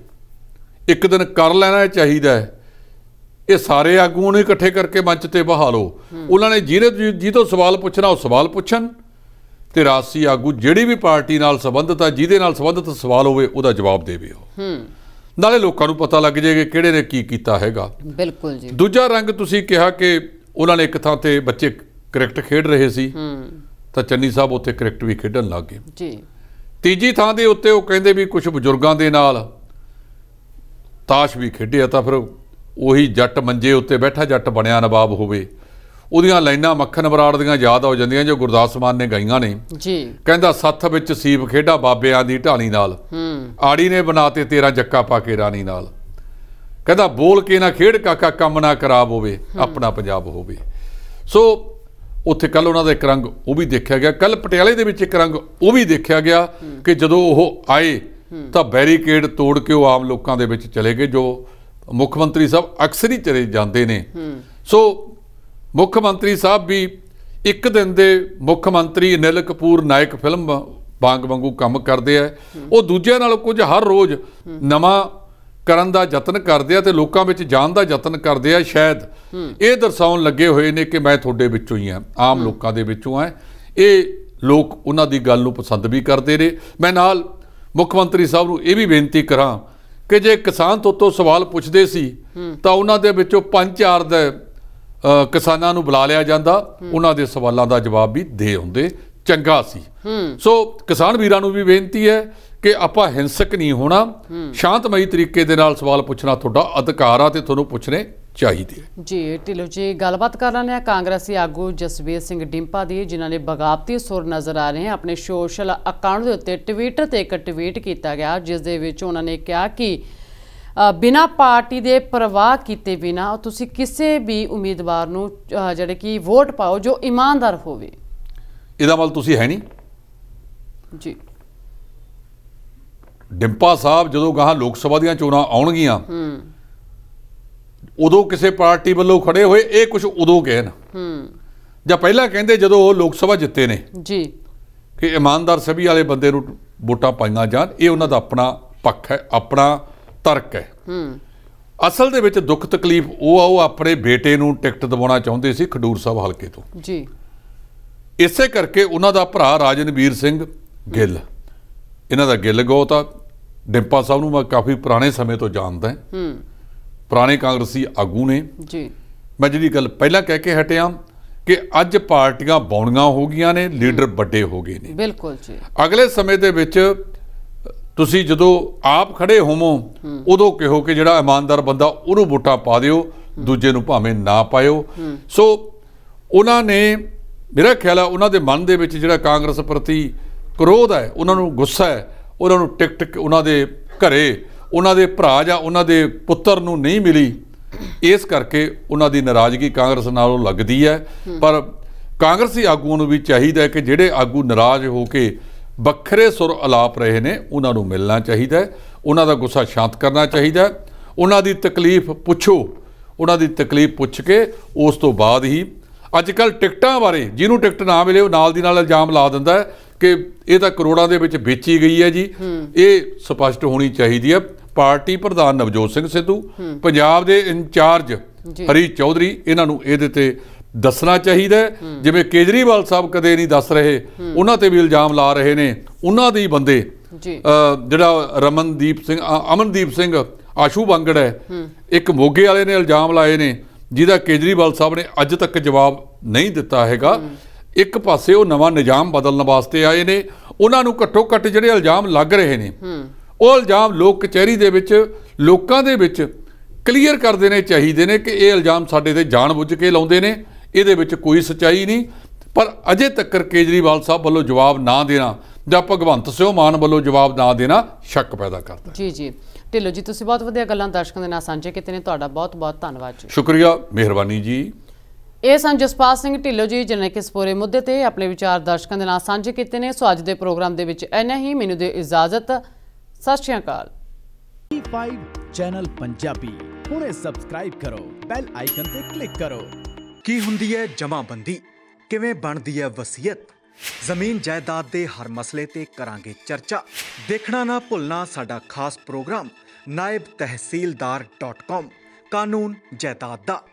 ਇੱਕ ਦਿਨ ਕਰ ਲੈਣਾ ਚਾਹੀਦਾ ਹੈ ਇਹ ਸਾਰੇ ਆਗੂ ਨੂੰ ਇਕੱਠੇ ਕਰਕੇ ਮੰਚ ਤੇ ਬਹਾਲੋ ਉਹਨਾਂ ਨੇ ਜਿਹਨੇ ਜੀ ਤੋਂ ਸਵਾਲ ਪੁੱਛਣਾ ਉਹ ਸਵਾਲ ਪੁੱਛਣ ਤੇ ਰਾਸੀ ਆਗੂ ਜਿਹੜੀ ਵੀ ਪਾਰਟੀ ਨਾਲ ਸੰਬੰਧਤ ਆ ਜਿਹਦੇ ਨਾਲ ਸੰਬੰਧਤ ਸਵਾਲ ਹੋਵੇ ਉਹਦਾ ਜਵਾਬ ਦੇਵੇ ਉਹ ਹੂੰ ਨਾਲੇ ਲੋਕਾਂ ਨੂੰ ਪਤਾ ਲੱਗ ਜਾਏਗਾ ਕਿਹੜੇ ਨੇ ਕੀ ਕੀਤਾ ਹੈਗਾ ਬਿਲਕੁਲ ਜੀ ਦੂਜਾ ਰੰਗ ਤੁਸੀਂ ਕਿਹਾ ਕਿ ਉਹਨਾਂ ਨੇ ਇੱਕ ਥਾਂ ਤੇ ਬੱਚੇ ਕ੍ਰਿਕਟ ਖੇਡ ਰਹੇ ਸੀ ਹੂੰ ਤਾਂ ਚੰਨੀ ਸਾਹਿਬ ਉੱਥੇ ਕ੍ਰਿਕਟ ਵੀ ਖੇਡਣ ਲੱਗ ਗਏ ਜੀ ਤੀਜੀ ਥਾਂ ਦੇ ਉੱਤੇ ਉਹ ਕਹਿੰਦੇ ਵੀ ਕੁਝ ਬਜ਼ੁਰਗਾਂ ਦੇ ਨਾਲ ਤਾਸ਼ ਵੀ ਖੇਡਿਆ ਤਾਂ ਫਿਰ ਉਹੀ ਜੱਟ ਮੰਜੇ ਉੱਤੇ ਬੈਠਾ ਜੱਟ ਬਣਿਆ ਨਵਾਬ ਹੋਵੇ ਉਹਦੀਆਂ ਲਾਈਨਾਂ ਮੱਖਣ ਬਰਾੜ ਦੀਆਂ ਯਾਦ ਆ ਜਾਂਦੀਆਂ ਜੋ ਗੁਰਦਾਸ ਮਾਨ ਨੇ ਗਾਈਆਂ ਨੇ ਜੀ ਕਹਿੰਦਾ ਸੱਥ ਵਿੱਚ ਸੀਪ ਖੇਡਾ ਬਾਬਿਆਂ ਦੀ ਢਾਲੀ ਨਾਲ ਆੜੀ ਨੇ ਬਣਾਤੇ ਤੇਰਾ ਜੱਕਾ ਪਾ ਕੇ ਰਾਣੀ ਨਾਲ ਕਹਿੰਦਾ ਬੋਲ ਕੇ ਨਾ ਖੇਡ ਕਾਕਾ ਕੰਮ ਨਾ ਖਰਾਬ ਹੋਵੇ ਆਪਣਾ ਪੰਜਾਬ ਹੋਵੇ ਸੋ ਉੱਥੇ ਕੱਲ ਉਹਨਾਂ ਦਾ ਇੱਕ ਰੰਗ ਉਹ ਵੀ ਦੇਖਿਆ ਗਿਆ ਕੱਲ ਪਟਿਆਲੇ ਦੇ ਵਿੱਚ ਇੱਕ ਰੰਗ ਉਹ ਵੀ ਦੇਖਿਆ ਗਿਆ ਕਿ ਜਦੋਂ ਉਹ ਆਏ ਤਾਂ ਬੈਰੀਕੇਡ ਤੋੜ ਕੇ ਉਹ ਆਮ ਲੋਕਾਂ ਦੇ ਵਿੱਚ ਚਲੇ ਗਏ ਜੋ ਮੁੱਖ ਮੰਤਰੀ ਸਾਹਿਬ ਅਕਸਰ ਹੀ ਚਲੇ ਜਾਂਦੇ ਨੇ ਸੋ ਮੁੱਖ ਮੰਤਰੀ ਸਾਹਿਬ ਵੀ ਇੱਕ ਦਿਨ ਦੇ ਮੁੱਖ ਮੰਤਰੀ ਅਨਿਲ ਕਪੂਰ ਨਾਇਕ ਫਿਲਮ ਬਾਂਗ ਵਾਂਗੂ ਕੰਮ ਕਰਦੇ ਆ ਉਹ ਦੂਜਿਆਂ ਨਾਲ ਕੁਝ ਹਰ ਰੋਜ਼ ਨਵਾਂ ਕਰਨ ਦਾ ਯਤਨ ਕਰਦੇ ਆ ਤੇ ਲੋਕਾਂ ਵਿੱਚ ਜਾਣ ਦਾ ਯਤਨ ਕਰਦੇ ਆ ਸ਼ਾਇਦ ਇਹ ਦਰਸਾਉਣ ਲੱਗੇ ਹੋਏ ਨੇ ਕਿ ਮੈਂ ਤੁਹਾਡੇ ਵਿੱਚੋਂ ਹੀ ਆ ਆਮ ਲੋਕਾਂ ਦੇ ਵਿੱਚੋਂ ਆ ਇਹ ਲੋਕ ਉਹਨਾਂ ਦੀ ਗੱਲ ਨੂੰ ਪਸੰਦ ਵੀ ਕਰਦੇ ਨੇ ਮੈਂ ਨਾਲ ਮੁੱਖ ਮੰਤਰੀ ਸਾਹਿਬ ਨੂੰ ਇਹ ਵੀ ਬੇਨਤੀ ਕਰਾਂ ਕਿ ਜੇ ਕਿਸਾਨ ਤੋਂ ਤੋਂ ਸਵਾਲ ਪੁੱਛਦੇ ਸੀ ਤਾਂ ਉਹਨਾਂ ਦੇ ਵਿੱਚੋਂ 5-4 ਦੇ ਕਿਸਾਨਾਂ ਨੂੰ ਬੁਲਾ ਲਿਆ ਜਾਂਦਾ ਉਹਨਾਂ ਦੇ ਸਵਾਲਾਂ ਦਾ ਜਵਾਬ ਵੀ ਦੇ ਹੁੰਦੇ ਚੰਗਾ ਸੀ ਸੋ ਕਿਸਾਨ ਵੀਰਾਂ ਨੂੰ ਵੀ ਬੇਨਤੀ ਹੈ ਕਿ ਆਪਾਂ ਹਿੰਸਕ ਨਹੀਂ ਹੋਣਾ ਸ਼ਾਂਤਮਈ ਤਰੀਕੇ ਦੇ ਨਾਲ ਸਵਾਲ ਪੁੱਛਣਾ ਤੁਹਾਡਾ ਅਧਿਕਾਰ ਆ ਤੇ ਤੁਹਾਨੂੰ ਪੁੱਛਣੇ ਚਾਹੀਦੇ ਜੀ ਢਿਲੋ ਜੀ ਗੱਲਬਾਤ ਕਰ ਰਹੇ ਨੇ ਕਾਂਗਰਸੀ ਆਗੂ ਜਸਵੀਰ ਸਿੰਘ ਡਿੰਪਾ ਦੀ ਜਿਨ੍ਹਾਂ ਨੇ ਬਗਾਵਤੀ ਸੁਰ ਨਜ਼ਰ ਆ ਰਹੇ ਹਨ ਆਪਣੇ ਸੋਸ਼ਲ ਅਕਾਊਂਟ ਦੇ ਉੱਤੇ ਟਵਿੱਟਰ ਤੇ ਇੱਕ ਟਵੀਟ ਕੀਤਾ ਗਿਆ ਜਿਸ ਦੇ ਵਿੱਚ ਉਹਨਾਂ ਨੇ ਕਿਹਾ ਕਿ ਬਿਨਾ ਪਾਰਟੀ ਦੇ ਪ੍ਰਵਾਹ ਕੀਤੇ ਬਿਨਾ ਤੁਸੀਂ ਕਿਸੇ ਵੀ ਉਮੀਦਵਾਰ ਨੂੰ ਜਿਹੜੇ ਕਿ ਵੋਟ ਪਾਓ ਜੋ ਇਮਾਨਦਾਰ ਹੋਵੇ ਇਹਦਾ ਮਤਲਬ ਤੁਸੀਂ ਹੈ ਨਹੀਂ ਜੀ ਡਿੰਪਾ ਸਾਹਿਬ ਜਦੋਂ ਗਾਹ ਲੋਕ ਸਭਾ ਦੀਆਂ ਚੋਣਾਂ ਆਉਣਗੀਆਂ ਹੂੰ ਉਦੋਂ ਕਿਸੇ ਪਾਰਟੀ ਵੱਲੋਂ ਖੜੇ ਹੋਏ ਇਹ ਕੁਝ ਉਦੋਂ ਕਹਿਣ ਹੂੰ ਜਾਂ ਪਹਿਲਾਂ ਕਹਿੰਦੇ ਜਦੋਂ ਉਹ ਲੋਕ ਸਭਾ ਜਿੱਤੇ ਨੇ ਜੀ ਕਿ ਇਮਾਨਦਾਰ ਸਭੀ ਵਾਲੇ ਬੰਦੇ ਨੂੰ ਵੋਟਾਂ ਪਾਈਆਂ ਜਾਣ ਇਹ ਉਹਨਾਂ ਦਾ ਆਪਣਾ ਪੱਖ ਹੈ ਆਪਣਾ ਤਰਕ ਹੈ ਹੂੰ ਅਸਲ ਦੇ ਵਿੱਚ ਦੁੱਖ ਤਕਲੀਫ ਉਹ ਆ ਉਹ ਆਪਣੇ ਬੇਟੇ ਨੂੰ ਟਿਕਟ ਦਿਵਾਉਣਾ ਚਾਹੁੰਦੇ ਸੀ ਖਡੂਰ ਸਾਹਿਬ ਹਲਕੇ ਤੋਂ ਜੀ ਇਸੇ ਕਰਕੇ ਉਹਨਾਂ ਦਾ ਭਰਾ ਰਾਜਨਵੀਰ ਸਿੰਘ ਗਿੱਲ ਇਹਨਾਂ ਦਾ ਗਿੱਲ ਗੋਤਾ ਡਿੰਪਾ ਸਾਹਿਬ ਨੂੰ ਮੈਂ ਕਾਫੀ ਪੁਰਾਣੇ ਸਮੇਂ ਤੋਂ ਜਾਣਦਾ ਹਾਂ ਹੂੰ ਪੁਰਾਣੇ ਕਾਂਗਰਸੀ ਆਗੂ ਨੇ ਜੀ ਮੈਂ ਜਿਹੜੀ ਗੱਲ ਪਹਿਲਾਂ ਕਹਿ ਕੇ ਹਟਿਆ ਕਿ ਅੱਜ ਪਾਰਟੀਆਂ ਬੌਣੀਆਂ ਹੋ ਗਈਆਂ ਨੇ ਲੀਡਰ ਵੱਡੇ ਹੋ ਗਏ ਨੇ ਬਿਲਕੁਲ ਜੀ ਅਗਲੇ ਸਮੇਂ ਦੇ ਵਿੱਚ ਤੁਸੀਂ ਜਦੋਂ ਆਪ ਖੜੇ ਹੋਵੋ ਉਦੋਂ ਕਹੋ ਕਿ ਜਿਹੜਾ ਇਮਾਨਦਾਰ ਬੰਦਾ ਉਹਨੂੰ ਵੋਟਾਂ ਪਾ ਦਿਓ ਦੂਜੇ ਨੂੰ ਭਾਵੇਂ ਨਾ ਪਾਇਓ ਸੋ ਉਹਨਾਂ ਨੇ ਮੇਰਾ ਖਿਆਲ ਆ ਉਹਨਾਂ ਦੇ ਮਨ ਦੇ ਵਿੱਚ ਜਿਹੜਾ ਕਾਂਗਰਸ ਪ੍ਰਤੀ ਕ੍ਰੋਧ ਹੈ ਉਹਨਾਂ ਨੂੰ ਗੁੱਸਾ ਹੈ ਉਹਨਾਂ ਨੂੰ ਟਿਕ ਟਿਕ ਉਹਨਾਂ ਦੇ ਘਰੇ ਉਹਨਾਂ ਦੇ ਭਰਾ ਜਾਂ ਉਹਨਾਂ ਦੇ ਪੁੱਤਰ ਨੂੰ ਨਹੀਂ ਮਿਲੀ ਇਸ ਕਰਕੇ ਉਹਨਾਂ ਦੀ ਨਾਰਾਜ਼ਗੀ ਕਾਂਗਰਸ ਨਾਲੋਂ ਲੱਗਦੀ ਹੈ ਪਰ ਕਾਂਗਰਸੀ ਆਗੂਆਂ ਨੂੰ ਵੀ ਚਾਹੀਦਾ ਹੈ ਕਿ ਜਿਹੜੇ ਆਗੂ ਨਾਰਾਜ਼ ਹੋ ਕੇ ਵੱਖਰੇ ਸੁਰ ਆਲਾਪ ਰਹੇ ਨੇ ਉਹਨਾਂ ਨੂੰ ਮਿਲਣਾ ਚਾਹੀਦਾ ਹੈ ਉਹਨਾਂ ਦਾ ਗੁੱਸਾ ਸ਼ਾਂਤ ਕਰਨਾ ਚਾਹੀਦਾ ਹੈ ਉਹਨਾਂ ਦੀ ਤਕਲੀਫ ਪੁੱਛੋ ਉਹਨਾਂ ਦੀ ਤਕਲੀਫ ਪੁੱਛ ਕੇ ਉਸ ਤੋਂ ਬਾਅਦ ਹੀ ਅੱਜ ਕੱਲ ਟਿਕਟਾਂ ਬਾਰੇ ਜਿਹਨੂੰ ਟਿਕਟ ਨਾ ਮਿਲੇ ਉਹ ਨਾਲ ਦੀ ਨਾਲ ਇਲਜ਼ਾਮ ਲਾ ਦਿੰਦਾ ਕਿ ਇਹ ਤਾਂ ਕਰੋੜਾਂ ਦੇ ਵਿੱਚ ਵੇਚੀ ਗਈ ਹੈ ਜੀ ਇਹ ਸਪਸ਼ਟ ਹੋਣੀ ਚਾਹੀਦੀ ਹੈ ਪਾਰਟੀ ਪ੍ਰਧਾਨ ਨਵਜੋਤ ਸਿੰਘ ਸਿੱਧੂ ਪੰਜਾਬ ਦੇ ਇੰਚਾਰਜ ਹਰੀ ਚੌਧਰੀ ਇਹਨਾਂ ਨੂੰ ਇਹਦੇ ਤੇ ਦੱਸਣਾ ਚਾਹੀਦਾ ਜਿਵੇਂ ਕੇਜਰੀਵਾਲ ਸਾਹਿਬ ਕਦੇ ਨਹੀਂ ਦੱਸ ਰਹੇ ਉਹਨਾਂ ਤੇ ਵੀ ਇਲਜ਼ਾਮ ਲਾ ਰਹੇ ਨੇ ਉਹਨਾਂ ਦੇ ਹੀ ਬੰਦੇ ਜਿਹੜਾ ਰਮਨਦੀਪ ਸਿੰਘ ਅਮਨਦੀਪ ਸਿੰਘ ਆਸ਼ੂ ਬੰਗੜ ਹੈ ਇੱਕ ਮੋਗੇ ਵਾਲੇ ਨੇ ਇਲਜ਼ਾਮ ਲਾਏ ਨੇ ਜਿਹਦਾ ਕੇਜਰੀਵਾਲ ਸਾਹਿਬ ਨੇ ਅੱਜ ਤੱਕ ਜਵਾਬ ਨਹੀਂ ਦਿੱਤਾ ਹੈਗਾ ਇੱਕ ਪਾਸੇ ਉਹ ਨਵਾਂ ਨਿਜ਼ਾਮ ਬਦਲਣ ਵਾਸਤੇ ਆਏ ਨੇ ਉਹਨਾਂ ਨੂੰ ਘੱਟੋ ਘੱਟ ਜਿਹੜੇ ਇਲਜ਼ਾਮ ਲੱਗ ਰਹੇ ਨੇ ਉਹ ਇਲਜ਼ਾਮ ਲੋਕ ਕਚਹਿਰੀ ਦੇ ਵਿੱਚ ਲੋਕਾਂ ਦੇ ਵਿੱਚ ਕਲੀਅਰ ਕਰ ਦੇਣੇ ਚਾਹੀਦੇ ਨੇ ਕਿ ਇਹ ਇਲਜ਼ਾਮ ਸਾਡੇ ਤੇ ਜਾਣ ਬੁੱਝ ਕੇ ਲਾਉਂਦੇ ਨੇ ਇਹਦੇ ਵਿੱਚ ਕੋਈ ਸਚਾਈ ਨਹੀਂ ਪਰ ਅਜੇ ਤੱਕ ਕੇਜਰੀਵਾਲ ਸਾਹਿਬ ਵੱਲੋਂ ਜਵਾਬ ਨਾ ਦੇਣਾ ਜਾਂ ਭਗਵੰਤ ਸਿੰਘ ਮਾਨ ਵੱਲੋਂ ਜਵਾਬ ਨਾ ਦੇਣਾ ਸ਼ੱਕ ਪੈਦਾ ਕਰਦਾ ਜੀ ਜੀ ਢਿੱਲੋ ਜੀ ਤੁਸੀਂ ਬਹੁਤ ਵਧੀਆ ਗੱਲਾਂ ਦਰਸ਼ਕਾਂ ਦੇ ਨਾਲ ਸਾਂਝੇ ਕੀਤੇ ਨੇ ਤੁਹਾਡਾ ਬਹੁਤ-ਬਹੁਤ ਧੰਨਵਾਦ ਜੀ ਸ਼ੁਕਰੀਆ ਮਿਹਰਬਾਨੀ ਜੀ ਇਹ ਸਨ ਜਸਪਾਲ ਸਿੰਘ ਢਿੱਲੋ ਜੀ ਜਿਨ੍ਹਾਂ ਨੇ ਇਸ ਪੂਰੇ ਮੁੱਦੇ ਤੇ ਆਪਣੇ ਵਿਚਾਰ ਦਰਸ਼ਕਾਂ ਦੇ ਨਾਲ ਸਾਂਝੇ ਕੀਤੇ ਨੇ ਸੋ ਅੱਜ ਦੇ ਪ੍ਰੋਗਰਾਮ ਦੇ ਵਿੱਚ ਇੰਨਾ ਹੀ ਮੈਨੂੰ ਦੇ ਇਜਾਜ਼ਤ ਸਤਿ ਸ਼੍ਰੀ ਅਕਾਲ ਚੈਨਲ ਪੰਜਾਬੀ ਹੁਣੇ ਸਬਸਕ੍ਰਾਈਬ ਕਰੋ ਬੈਲ ਆਈਕਨ ਤੇ ਕਲਿੱਕ ਕਰੋ ਕੀ ਹੁੰਦੀ ਹੈ ਜਮਾਬੰਦੀ ਕਿਵੇਂ ਬਣਦੀ ਹੈ ਵਸੀਅਤ ਜ਼ਮੀਨ ਜਾਇਦਾਦ ਦੇ ਹਰ ਮਸਲੇ ਤੇ ਕਰਾਂਗੇ ਚਰਚਾ ਦੇਖਣਾ ਨਾ ਭੁੱਲਣਾ ਸਾਡਾ ਖਾਸ ਪ੍ਰੋਗਰਾਮ naibtehsildar.com ਕਾਨੂੰਨ ਜਾਇਦਾਦ ਦਾ